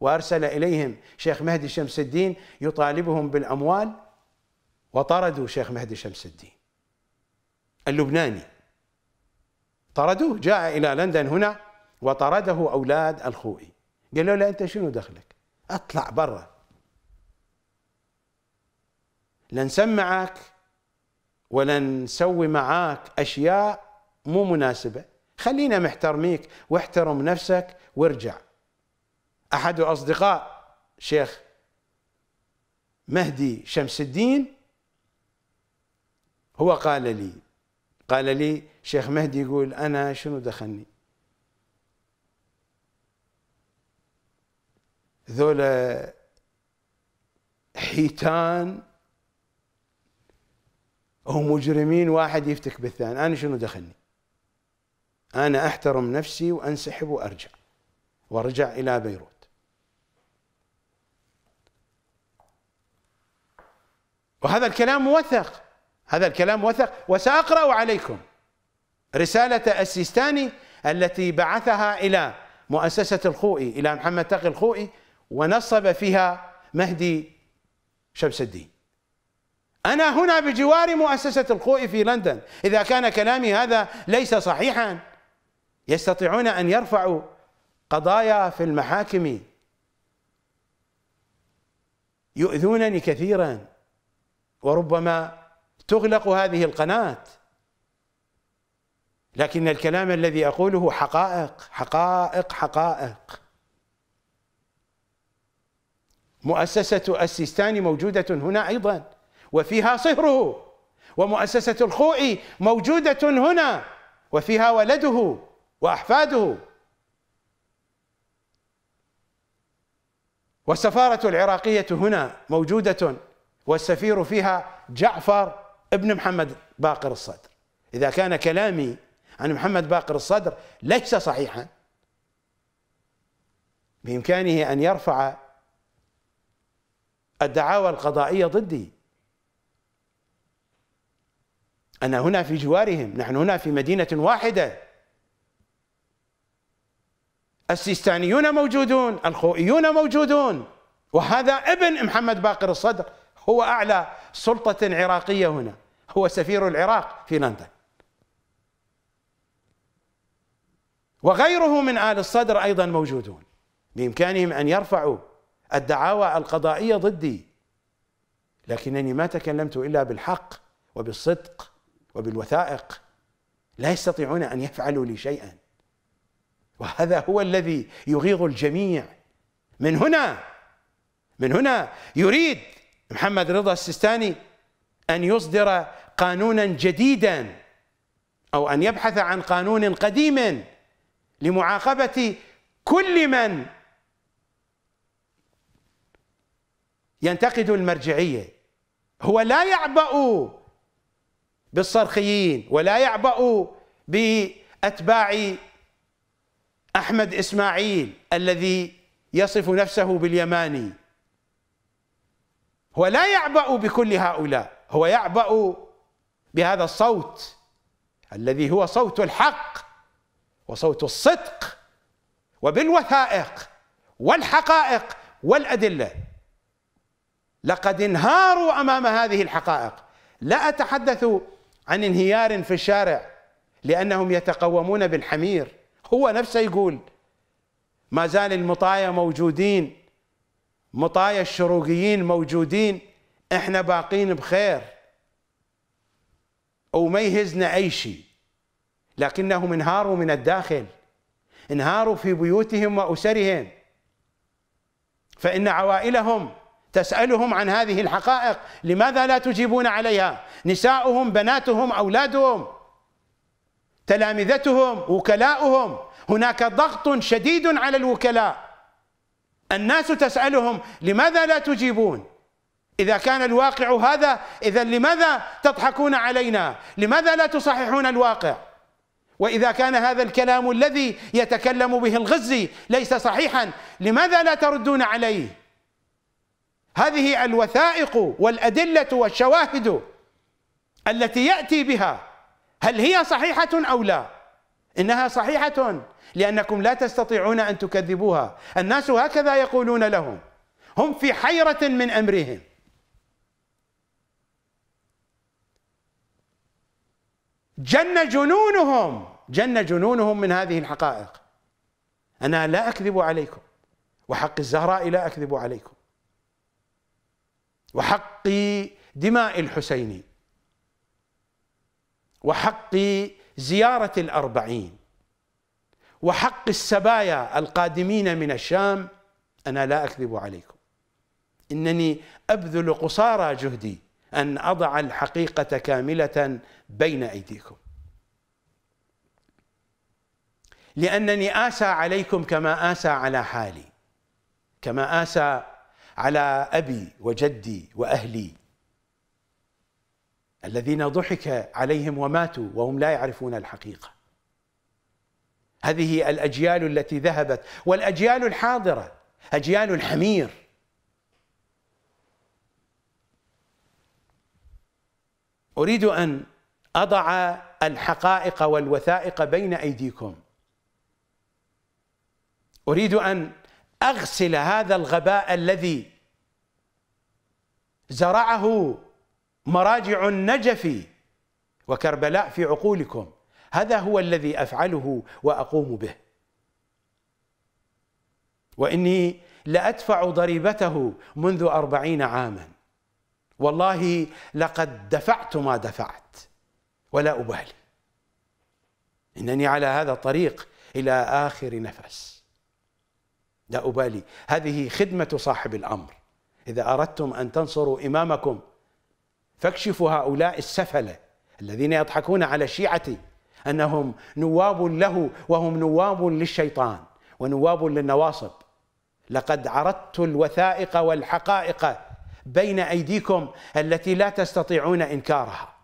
S1: وارسل اليهم شيخ مهدي شمس الدين يطالبهم بالاموال وطردوا شيخ مهدي شمس الدين اللبناني طردوه جاء الى لندن هنا وطرده اولاد الخوئي قالوا له انت شنو دخلك؟ اطلع برا لن سمعك ولن نسوي معاك اشياء مو مناسبه خلينا محترميك واحترم نفسك وارجع أحد أصدقاء شيخ مهدي شمس الدين هو قال لي قال لي شيخ مهدي يقول أنا شنو دخلني ذولا حيتان ومجرمين واحد يفتك بالثاني أنا شنو دخلني أنا أحترم نفسي وأنسحب وأرجع وأرجع إلى بيروت وهذا الكلام موثق هذا الكلام موثق وسأقرأ عليكم رسالة السيستاني التي بعثها إلى مؤسسة الخوئي إلى محمد تقي الخوئي ونصب فيها مهدي شمس الدين أنا هنا بجوار مؤسسة الخوئي في لندن إذا كان كلامي هذا ليس صحيحا يستطيعون ان يرفعوا قضايا في المحاكم يؤذونني كثيرا وربما تغلق هذه القناه لكن الكلام الذي اقوله حقائق حقائق حقائق مؤسسه السيستاني موجوده هنا ايضا وفيها صهره ومؤسسه الخوئي موجوده هنا وفيها ولده وأحفاده والسفارة العراقية هنا موجودة والسفير فيها جعفر ابن محمد باقر الصدر إذا كان كلامي عن محمد باقر الصدر ليس صحيحا بإمكانه أن يرفع الدعاوى القضائية ضدي أنا هنا في جوارهم نحن هنا في مدينة واحدة السيستانيون موجودون الخوئيون موجودون وهذا ابن محمد باقر الصدر هو أعلى سلطة عراقية هنا هو سفير العراق في لندن وغيره من آل الصدر أيضا موجودون بإمكانهم أن يرفعوا الدعاوى القضائية ضدي لكنني ما تكلمت إلا بالحق وبالصدق وبالوثائق لا يستطيعون أن يفعلوا لي شيئا وهذا هو الذي يغيظ الجميع من هنا من هنا يريد محمد رضا السيستاني أن يصدر قانونا جديدا أو أن يبحث عن قانون قديم لمعاقبة كل من ينتقد المرجعية هو لا يعبأ بالصرخيين ولا يعبأ بأتباع أحمد إسماعيل الذي يصف نفسه باليماني هو لا يعبأ بكل هؤلاء هو يعبأ بهذا الصوت الذي هو صوت الحق وصوت الصدق وبالوثائق والحقائق والأدلة لقد انهاروا أمام هذه الحقائق لا أتحدث عن انهيار في الشارع لأنهم يتقومون بالحمير هو نفسه يقول ما زال المطايا موجودين مطايا الشروقيين موجودين احنا باقين بخير وما يهزنا اي شيء لكنهم انهاروا من الداخل انهاروا في بيوتهم واسرهم فان عوائلهم تسالهم عن هذه الحقائق لماذا لا تجيبون عليها نساؤهم بناتهم اولادهم تلامذتهم وكلاؤهم هناك ضغط شديد على الوكلاء الناس تسألهم لماذا لا تجيبون إذا كان الواقع هذا إذا لماذا تضحكون علينا لماذا لا تصححون الواقع وإذا كان هذا الكلام الذي يتكلم به الغزي ليس صحيحا لماذا لا تردون عليه هذه الوثائق والأدلة والشواهد التي يأتي بها هل هي صحيحة أو لا إنها صحيحة لأنكم لا تستطيعون أن تكذبوها الناس هكذا يقولون لهم هم في حيرة من أمرهم جن جنونهم جن جنونهم من هذه الحقائق أنا لا أكذب عليكم وحق الزهراء لا أكذب عليكم وحق دماء الحسيني وحق زيارة الأربعين وحق السبايا القادمين من الشام أنا لا أكذب عليكم إنني أبذل قصارى جهدي أن أضع الحقيقة كاملة بين أيديكم لأنني آسى عليكم كما آسى على حالي كما آسى على أبي وجدي وأهلي الذين ضحك عليهم وماتوا وهم لا يعرفون الحقيقه هذه الاجيال التي ذهبت والاجيال الحاضره اجيال الحمير اريد ان اضع الحقائق والوثائق بين ايديكم اريد ان اغسل هذا الغباء الذي زرعه مراجع النجف وكربلاء في عقولكم هذا هو الذي افعله واقوم به واني لادفع ضريبته منذ اربعين عاما والله لقد دفعت ما دفعت ولا ابالي انني على هذا الطريق الى اخر نفس لا ابالي هذه خدمه صاحب الامر اذا اردتم ان تنصروا امامكم فاكشفوا هؤلاء السفلة الذين يضحكون على شيعتي أنهم نواب له وهم نواب للشيطان ونواب للنواصب لقد عرضت الوثائق والحقائق بين أيديكم التي لا تستطيعون إنكارها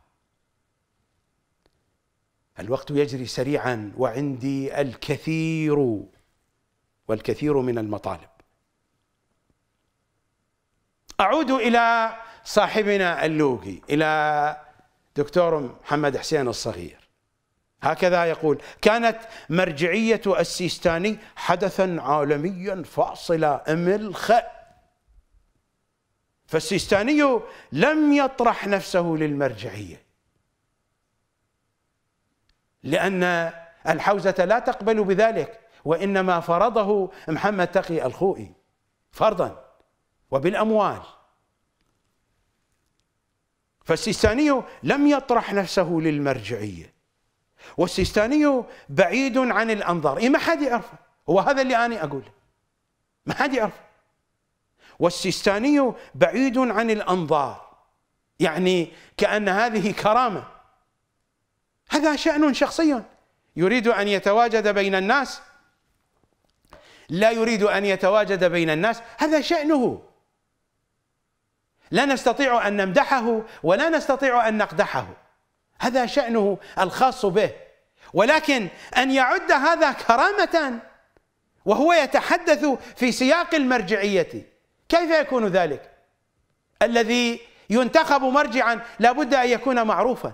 S1: الوقت يجري سريعا وعندي الكثير والكثير من المطالب اعود الى صاحبنا اللوقي إلى دكتور محمد حسين الصغير هكذا يقول كانت مرجعية السيستاني حدثا عالميا فاصلا ملخ فالسيستاني لم يطرح نفسه للمرجعية لأن الحوزة لا تقبل بذلك وإنما فرضه محمد تقي الخوئي فرضا وبالأموال فالسيستاني لم يطرح نفسه للمرجعية والسيستاني بعيد عن الأنظار إيه ما حد يعرفه هو هذا اللي أنا أقوله ما حد يعرفه والسيستاني بعيد عن الأنظار يعني كأن هذه كرامة هذا شأن شخصي يريد أن يتواجد بين الناس لا يريد أن يتواجد بين الناس هذا شأنه لا نستطيع ان نمدحه ولا نستطيع ان نقدحه هذا شانه الخاص به ولكن ان يعد هذا كرامه وهو يتحدث في سياق المرجعيه كيف يكون ذلك الذي ينتخب مرجعا لابد ان يكون معروفا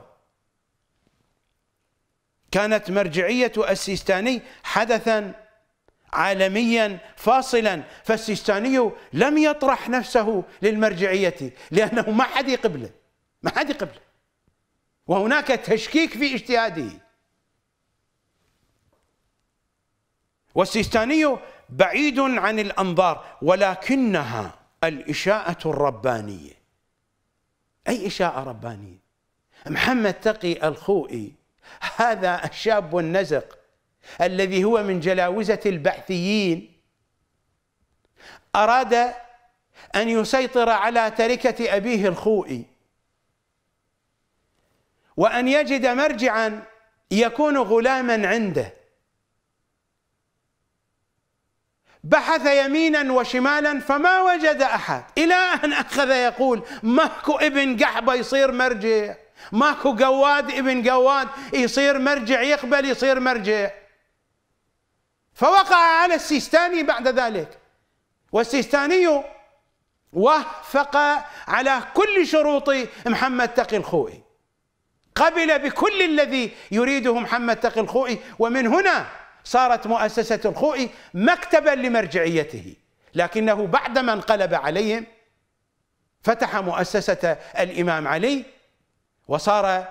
S1: كانت مرجعيه السيستاني حدثا عالميا فاصلا فالسيستاني لم يطرح نفسه للمرجعية لأنه ما حد يقبله ما حد يقبله وهناك تشكيك في اجتهاده والسيستاني بعيد عن الأنظار ولكنها الإشاءة الربانية أي إشاءة ربانية محمد تقي الخوئي هذا الشاب النزق الذي هو من جلاوزة البعثيين أراد أن يسيطر على تركة أبيه الخوئي وأن يجد مرجعا يكون غلاما عنده بحث يمينا وشمالا فما وجد أحد إلى أن أخذ يقول ماكو ابن قحبة يصير مرجع ماكو قواد ابن قواد يصير مرجع يقبل يصير مرجع فوقع على السيستاني بعد ذلك والسيستاني وافق على كل شروط محمد تقي الخوئي قبل بكل الذي يريده محمد تقي الخوئي ومن هنا صارت مؤسسة الخوئي مكتبا لمرجعيته لكنه بعدما انقلب عليهم فتح مؤسسة الإمام علي وصار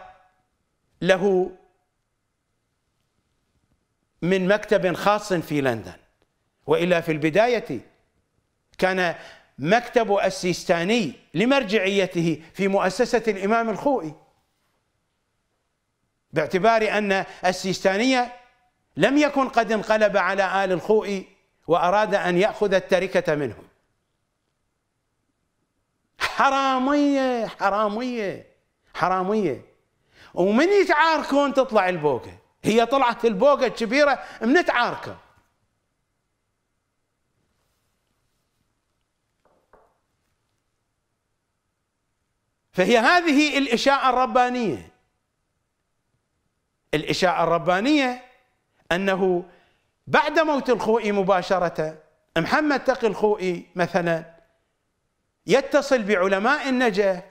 S1: له من مكتب خاص في لندن وإلا في البداية كان مكتب السيستاني لمرجعيته في مؤسسة الإمام الخوئي باعتبار أن السيستانية لم يكن قد انقلب على آل الخوئي وأراد أن يأخذ التركة منهم حرامية حرامية حرامية ومن يتعاركون تطلع البوكة هي طلعت البوقة الكبيرة من تعاركه فهي هذه الإشاعة الربانية الإشاعة الربانية أنه بعد موت الخوئي مباشرة محمد تقي الخوئي مثلا يتصل بعلماء النجاة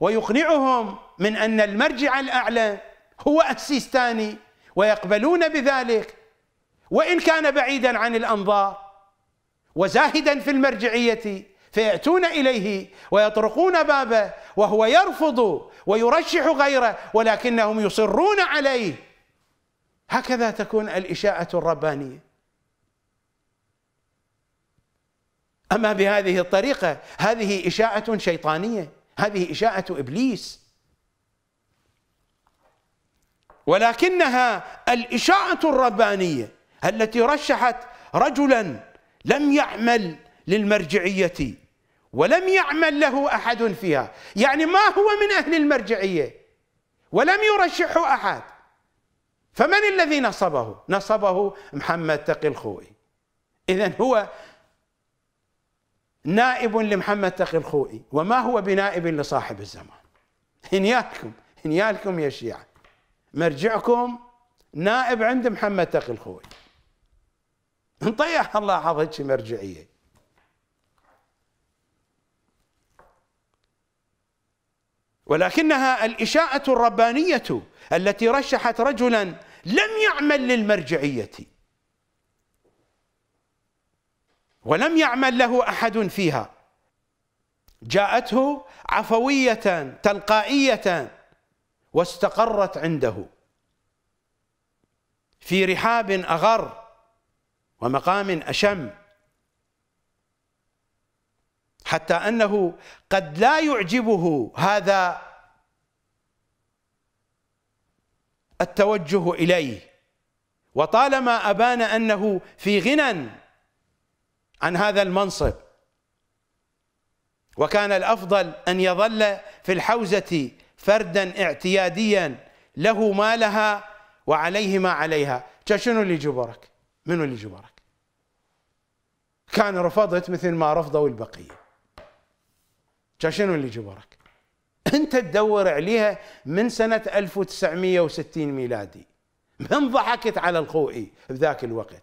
S1: ويقنعهم من أن المرجع الأعلى هو السيستاني ويقبلون بذلك وإن كان بعيدا عن الأنظار وزاهدا في المرجعية فيأتون إليه ويطرقون بابه وهو يرفض ويرشح غيره ولكنهم يصرون عليه هكذا تكون الإشاعة الربانية أما بهذه الطريقة هذه إشاعة شيطانية هذه إشاعة إبليس ولكنها الإشاعة الربانية التي رشحت رجلا لم يعمل للمرجعية ولم يعمل له أحد فيها يعني ما هو من أهل المرجعية ولم يرشحه أحد فمن الذي نصبه؟ نصبه محمد تقي الخوئي إذا هو نائب لمحمد تقي الخوئي وما هو بنائب لصاحب الزمان هنيالكم هنيالكم يا شيعة مرجعكم نائب عند محمد تقي الخوي نطيح الله حظ هيك مرجعيه ولكنها الإشاءة الربانية التي رشحت رجلا لم يعمل للمرجعية ولم يعمل له أحد فيها جاءته عفوية تلقائية واستقرت عنده في رحاب أغر ومقام أشم حتى أنه قد لا يعجبه هذا التوجه إليه وطالما أبان أنه في غنى عن هذا المنصب وكان الأفضل أن يظل في الحوزة فردا اعتياديا له ما لها وعليه ما عليها شنو اللي جبرك منو اللي جبرك كان رفضت مثل ما رفضوا البقية شنو اللي جبرك انت تدور عليها من سنة 1960 ميلادي من ضحكت على الخوئي بذاك الوقت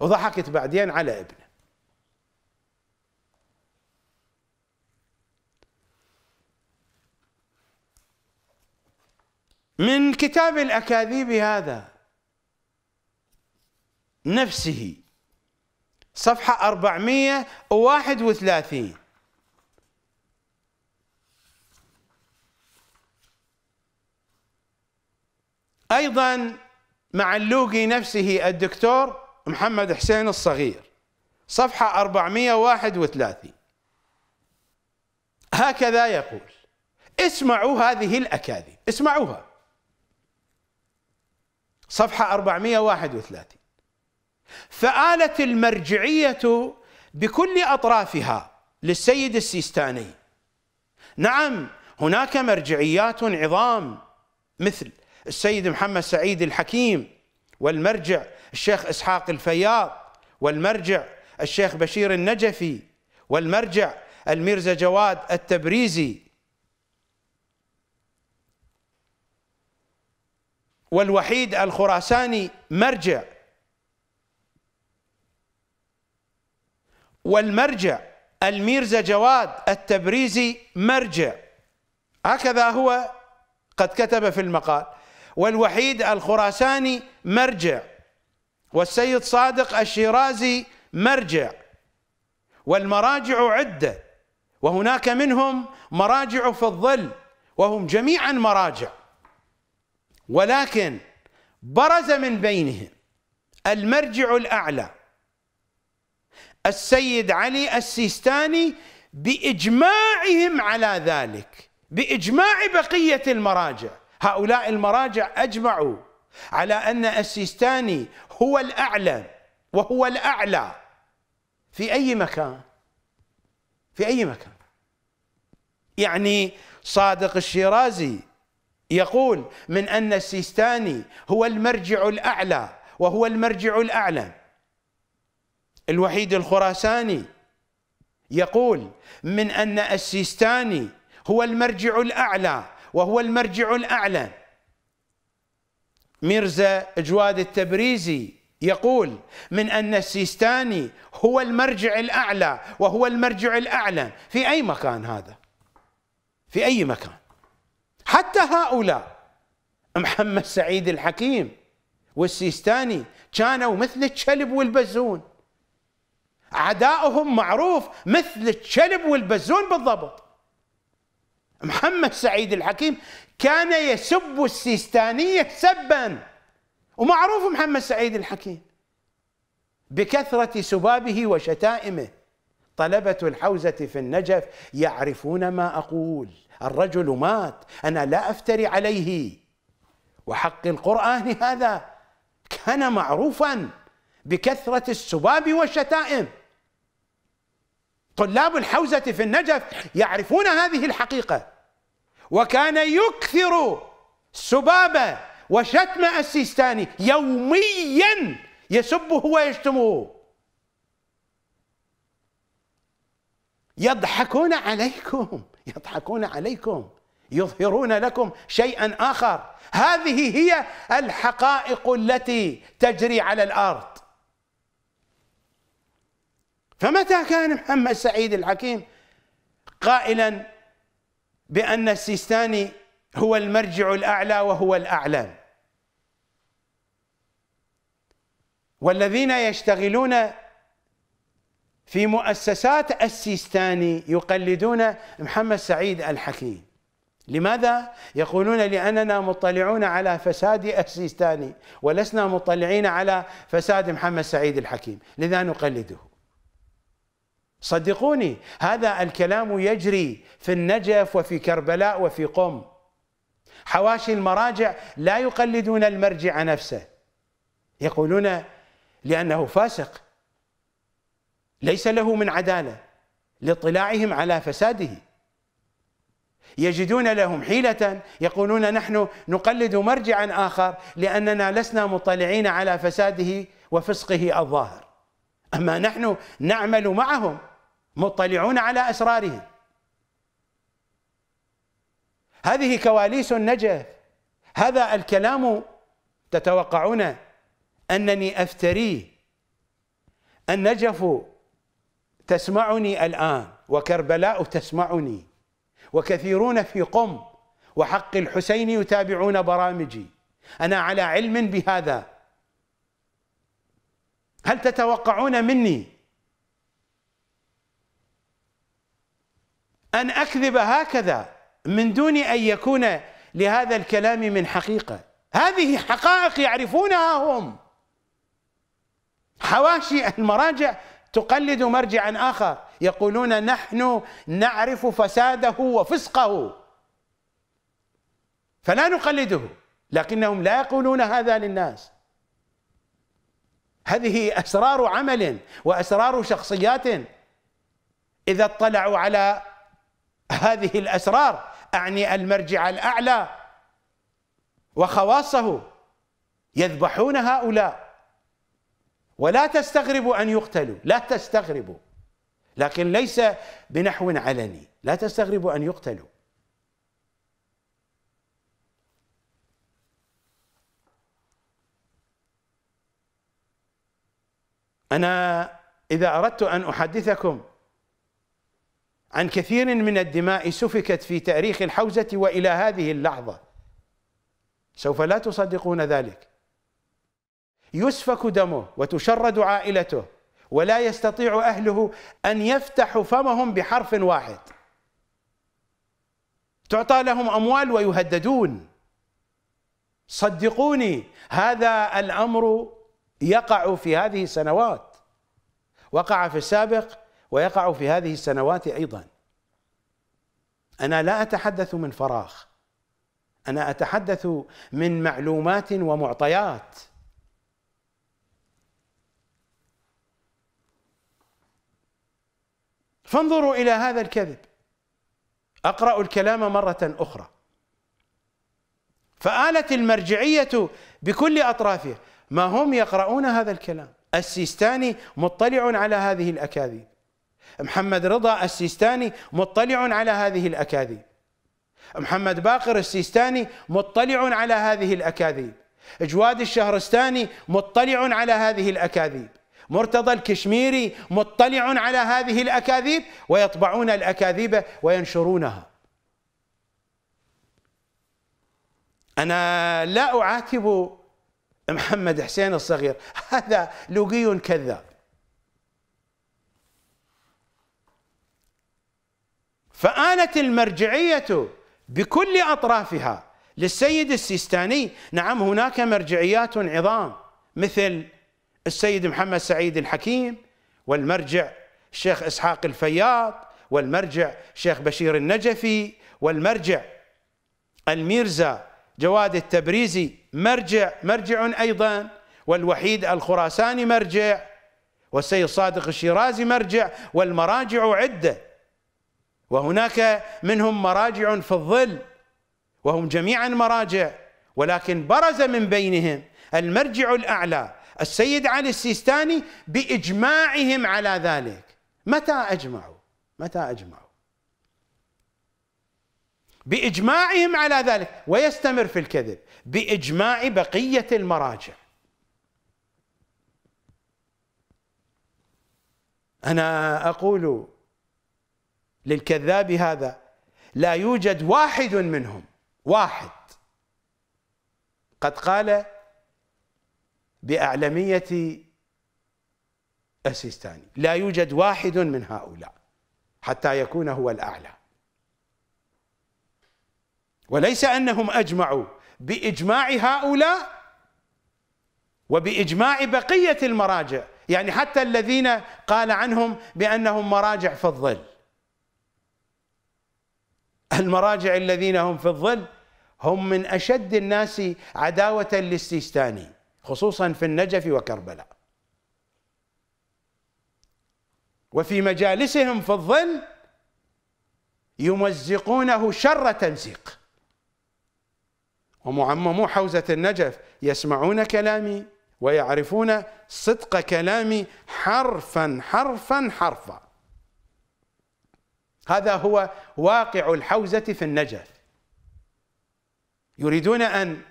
S1: وضحكت بعدين على ابنه من كتاب الأكاذيب هذا نفسه صفحة 431 أيضا مع اللوقي نفسه الدكتور محمد حسين الصغير صفحة 431 هكذا يقول اسمعوا هذه الأكاذيب اسمعوها صفحة 431 فآلت المرجعية بكل أطرافها للسيد السيستاني نعم هناك مرجعيات عظام مثل السيد محمد سعيد الحكيم والمرجع الشيخ إسحاق الفياض والمرجع الشيخ بشير النجفي والمرجع الميرزا جواد التبريزي والوحيد الخراساني مرجع والمرجع الميرزا جواد التبريزي مرجع هكذا هو قد كتب في المقال والوحيد الخراساني مرجع والسيد صادق الشيرازي مرجع والمراجع عده وهناك منهم مراجع في الظل وهم جميعا مراجع ولكن برز من بينهم المرجع الأعلى السيد علي السيستاني بإجماعهم على ذلك بإجماع بقية المراجع هؤلاء المراجع أجمعوا على أن السيستاني هو الأعلى وهو الأعلى في أي مكان في أي مكان يعني صادق الشيرازي يقول من أن السيستاني هو المرجع الأعلى وهو المرجع الأعلى الوحيد الخراساني يقول من أن السيستاني هو المرجع الأعلى وهو المرجع الأعلى ميرزا جواد التبريزي يقول من أن السيستاني هو المرجع الأعلى وهو المرجع الأعلى في أي مكان هذا في أي مكان حتى هؤلاء محمد سعيد الحكيم والسيستاني كانوا مثل الكلب والبزون عداؤهم معروف مثل الكلب والبزون بالضبط محمد سعيد الحكيم كان يسب السيستانية سبا ومعروف محمد سعيد الحكيم بكثرة سبابه وشتائمه طلبة الحوزة في النجف يعرفون ما أقول الرجل مات أنا لا أفتري عليه وحق القرآن هذا كان معروفا بكثرة السباب والشتائم طلاب الحوزة في النجف يعرفون هذه الحقيقة وكان يكثر سبابة وشتم السيستاني يوميا يسبه ويشتمه يضحكون عليكم يضحكون عليكم يظهرون لكم شيئا اخر هذه هي الحقائق التي تجري على الارض فمتى كان محمد سعيد الحكيم قائلا بان السيستاني هو المرجع الاعلى وهو الاعلم والذين يشتغلون في مؤسسات السيستاني يقلدون محمد سعيد الحكيم لماذا؟ يقولون لأننا مطلعون على فساد السيستاني ولسنا مطلعين على فساد محمد سعيد الحكيم لذا نقلده صدقوني هذا الكلام يجري في النجف وفي كربلاء وفي قم حواشي المراجع لا يقلدون المرجع نفسه يقولون لأنه فاسق ليس له من عداله لاطلاعهم على فساده يجدون لهم حيلة يقولون نحن نقلد مرجعا آخر لأننا لسنا مطلعين على فساده وفسقه الظاهر أما نحن نعمل معهم مطلعون على أسرارهم هذه كواليس النجف هذا الكلام تتوقعون أنني أفتريه النجف تسمعني الآن وكربلاء تسمعني وكثيرون في قم وحق الحسين يتابعون برامجي أنا على علم بهذا هل تتوقعون مني أن أكذب هكذا من دون أن يكون لهذا الكلام من حقيقة هذه حقائق يعرفونها هم حواشي المراجع تقلد مرجعا آخر يقولون نحن نعرف فساده وفسقه فلا نقلده لكنهم لا يقولون هذا للناس هذه أسرار عمل وأسرار شخصيات إذا اطلعوا على هذه الأسرار أعني المرجع الأعلى وخواصه يذبحون هؤلاء ولا تستغربوا أن يقتلوا لا تستغربوا لكن ليس بنحو علني لا تستغربوا أن يقتلوا أنا إذا أردت أن أحدثكم عن كثير من الدماء سفكت في تاريخ الحوزة وإلى هذه اللحظة سوف لا تصدقون ذلك يسفك دمه وتشرد عائلته ولا يستطيع اهله ان يفتحوا فمهم بحرف واحد تعطى لهم اموال ويهددون صدقوني هذا الامر يقع في هذه السنوات وقع في السابق ويقع في هذه السنوات ايضا انا لا اتحدث من فراغ انا اتحدث من معلومات ومعطيات فانظروا إلى هذا الكذب أقرأ الكلام مرة أخرى فآلت المرجعية بكل أطرافها ما هم يقرؤون هذا الكلام السيستاني مطلع على هذه الأكاذيب محمد رضا السيستاني مطلع على هذه الأكاذيب محمد باقر السيستاني مطلع على هذه الأكاذيب جواد الشهرستاني مطلع على هذه الأكاذيب مرتضى الكشميري مطلع على هذه الأكاذيب ويطبعون الأكاذيب وينشرونها أنا لا أعاتب محمد حسين الصغير هذا لوقي كذاب فآنت المرجعية بكل أطرافها للسيد السيستاني نعم هناك مرجعيات عظام مثل السيد محمد سعيد الحكيم والمرجع الشيخ إسحاق الفياض والمرجع الشيخ بشير النجفي والمرجع الميرزا جواد التبريزي مرجع مرجع أيضا والوحيد الخراساني مرجع والسيد صادق الشيرازي مرجع والمراجع عدة وهناك منهم مراجع في الظل وهم جميعا مراجع ولكن برز من بينهم المرجع الأعلى السيد علي السيستاني باجماعهم على ذلك متى اجمعوا متى اجمعوا باجماعهم على ذلك ويستمر في الكذب باجماع بقيه المراجع انا اقول للكذاب هذا لا يوجد واحد منهم واحد قد قال بأعلمية السيستاني لا يوجد واحد من هؤلاء حتى يكون هو الأعلى وليس أنهم أجمعوا بإجماع هؤلاء وبإجماع بقية المراجع يعني حتى الذين قال عنهم بأنهم مراجع في الظل المراجع الذين هم في الظل هم من أشد الناس عداوة للسيستاني خصوصا في النجف وكربلاء وفي مجالسهم في الظل يمزقونه شر تمزيق ومعممو حوزة النجف يسمعون كلامي ويعرفون صدق كلامي حرفا حرفا حرفا هذا هو واقع الحوزة في النجف يريدون أن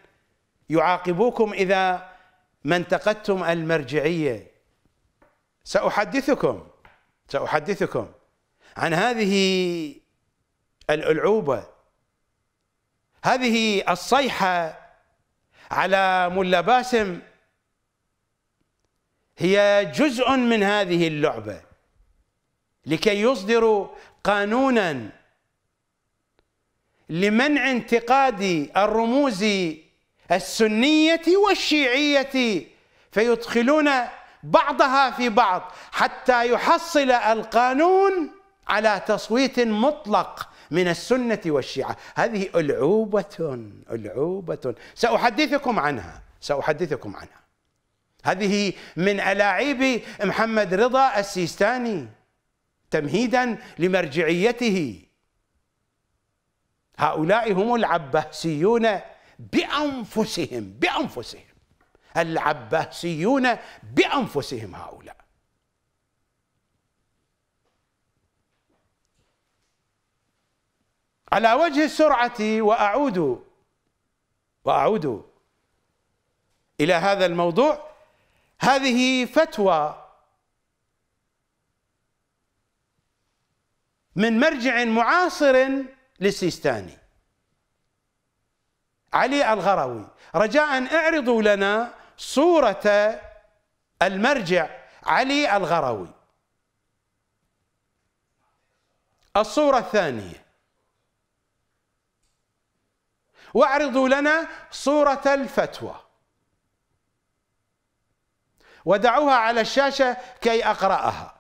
S1: يعاقبوكم إذا ما انتقدتم المرجعية سأحدثكم سأحدثكم عن هذه الألعوبة هذه الصيحة على ملا باسم هي جزء من هذه اللعبة لكي يصدروا قانونا لمنع انتقاد الرموز السنية والشيعية فيدخلون بعضها في بعض حتى يحصل القانون على تصويت مطلق من السنة والشيعة هذه ألعوبة ألعوبة سأحدثكم عنها سأحدثكم عنها هذه من ألاعيب محمد رضا السيستاني تمهيدا لمرجعيته هؤلاء هم العباسيون بأنفسهم بأنفسهم العباسيون بأنفسهم هؤلاء على وجه السرعة وأعود وأعود إلى هذا الموضوع هذه فتوى من مرجع معاصر للسيستاني علي الغروي رجاء اعرضوا لنا صورة المرجع علي الغروي الصورة الثانية واعرضوا لنا صورة الفتوى ودعوها على الشاشة كي أقرأها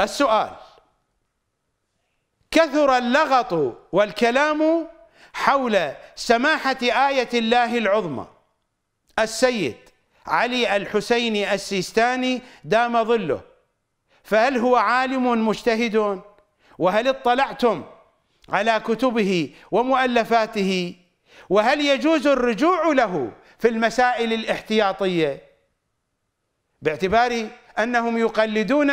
S1: السؤال كثر اللغط والكلام حول سماحة آية الله العظمى السيد علي الحسيني السيستاني دام ظله فهل هو عالم مجتهد وهل اطلعتم على كتبه ومؤلفاته وهل يجوز الرجوع له في المسائل الاحتياطيه باعتبار انهم يقلدون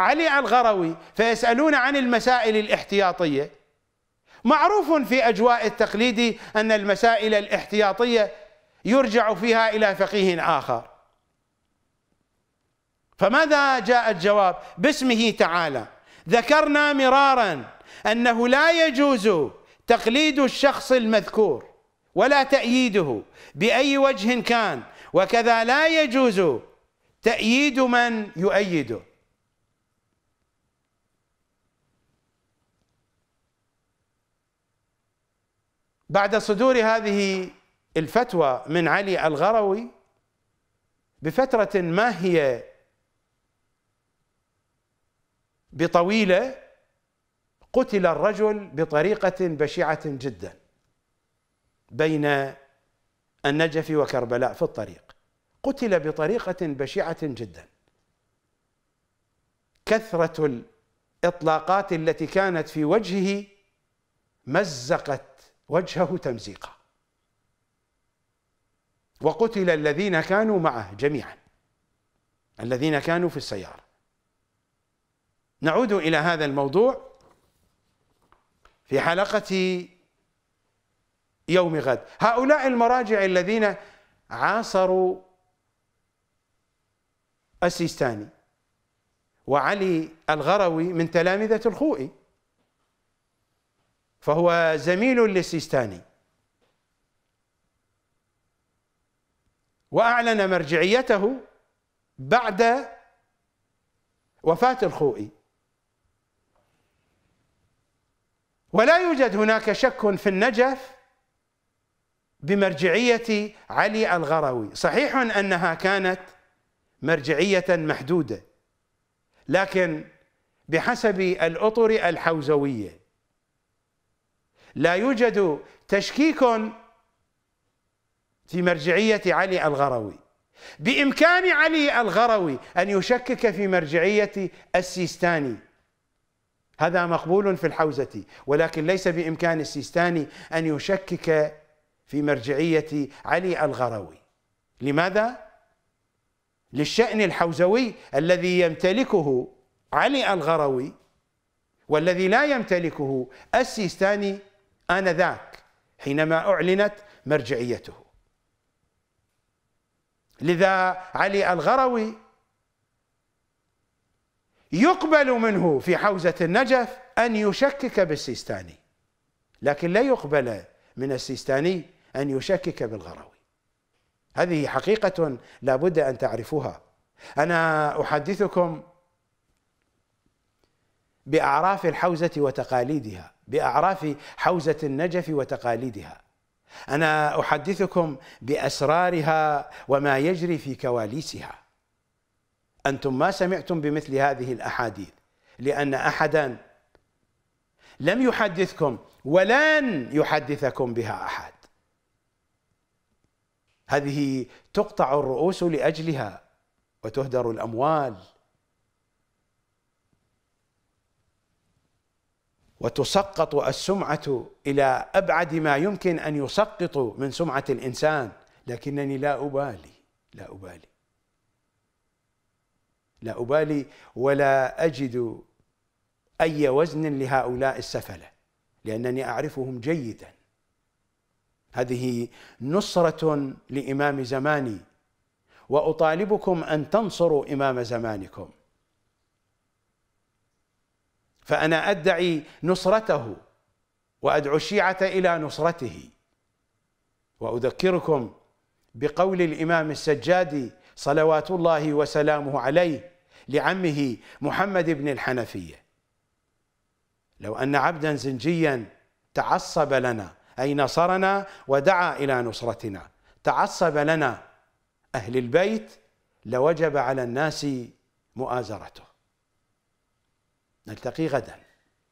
S1: علي الغروي فيسألون عن المسائل الاحتياطية معروف في أجواء التقليد أن المسائل الاحتياطية يرجع فيها إلى فقيه آخر فماذا جاء الجواب باسمه تعالى ذكرنا مرارا أنه لا يجوز تقليد الشخص المذكور ولا تأييده بأي وجه كان وكذا لا يجوز تأييد من يؤيده بعد صدور هذه الفتوى من علي الغروي بفترة ما هي بطويلة قتل الرجل بطريقة بشعة جدا بين النجف وكربلاء في الطريق قتل بطريقة بشعة جدا كثرة الإطلاقات التي كانت في وجهه مزقت وجهه تمزيقا وقتل الذين كانوا معه جميعا الذين كانوا في السيارة نعود إلى هذا الموضوع في حلقة يوم غد هؤلاء المراجع الذين عاصروا السيستاني وعلي الغروي من تلامذة الخوئي فهو زميل للسيستاني وأعلن مرجعيته بعد وفاة الخوئي ولا يوجد هناك شك في النجف بمرجعية علي الغروي صحيح أنها كانت مرجعية محدودة لكن بحسب الأطر الحوزوية لا يوجد تشكيك في مرجعية علي الغروي بإمكان علي الغروي أن يشكك في مرجعية السيستاني هذا مقبول في الحوزة ولكن ليس بإمكان السيستاني أن يشكك في مرجعية علي الغروي لماذا؟ للشأن الحوزوي الذي يمتلكه علي الغروي والذي لا يمتلكه السيستاني آنذاك حينما أعلنت مرجعيته لذا علي الغروي يقبل منه في حوزة النجف أن يشكك بالسيستاني لكن لا يقبل من السيستاني أن يشكك بالغروي هذه حقيقة لا بد أن تعرفوها أنا أحدثكم باعراف الحوزه وتقاليدها باعراف حوزه النجف وتقاليدها انا احدثكم باسرارها وما يجري في كواليسها انتم ما سمعتم بمثل هذه الاحاديث لان احدا لم يحدثكم ولن يحدثكم بها احد هذه تقطع الرؤوس لاجلها وتهدر الاموال وتسقط السمعه الى ابعد ما يمكن ان يسقط من سمعه الانسان لكنني لا ابالي لا ابالي لا ابالي ولا اجد اي وزن لهؤلاء السفله لانني اعرفهم جيدا هذه نصره لامام زماني واطالبكم ان تنصروا امام زمانكم فأنا أدعي نصرته وأدعو الشيعة إلى نصرته وأذكركم بقول الإمام السجادي صلوات الله وسلامه عليه لعمه محمد بن الحنفية لو أن عبدا زنجيا تعصب لنا أي نصرنا ودعا إلى نصرتنا تعصب لنا أهل البيت لوجب على الناس مؤازرته نلتقي غدا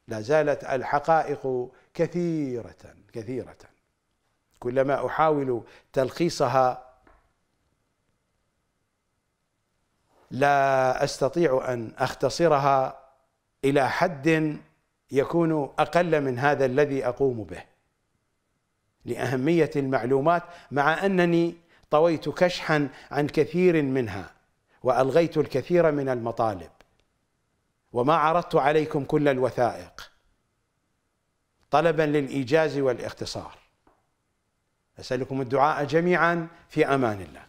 S1: لا زالت الحقائق كثيرة كثيرة كلما أحاول تلخيصها لا أستطيع أن أختصرها إلى حد يكون أقل من هذا الذي أقوم به لأهمية المعلومات مع أنني طويت كشحا عن كثير منها وألغيت الكثير من المطالب وما عرضت عليكم كل الوثائق طلبا للإيجاز والاختصار أسألكم الدعاء جميعا في أمان الله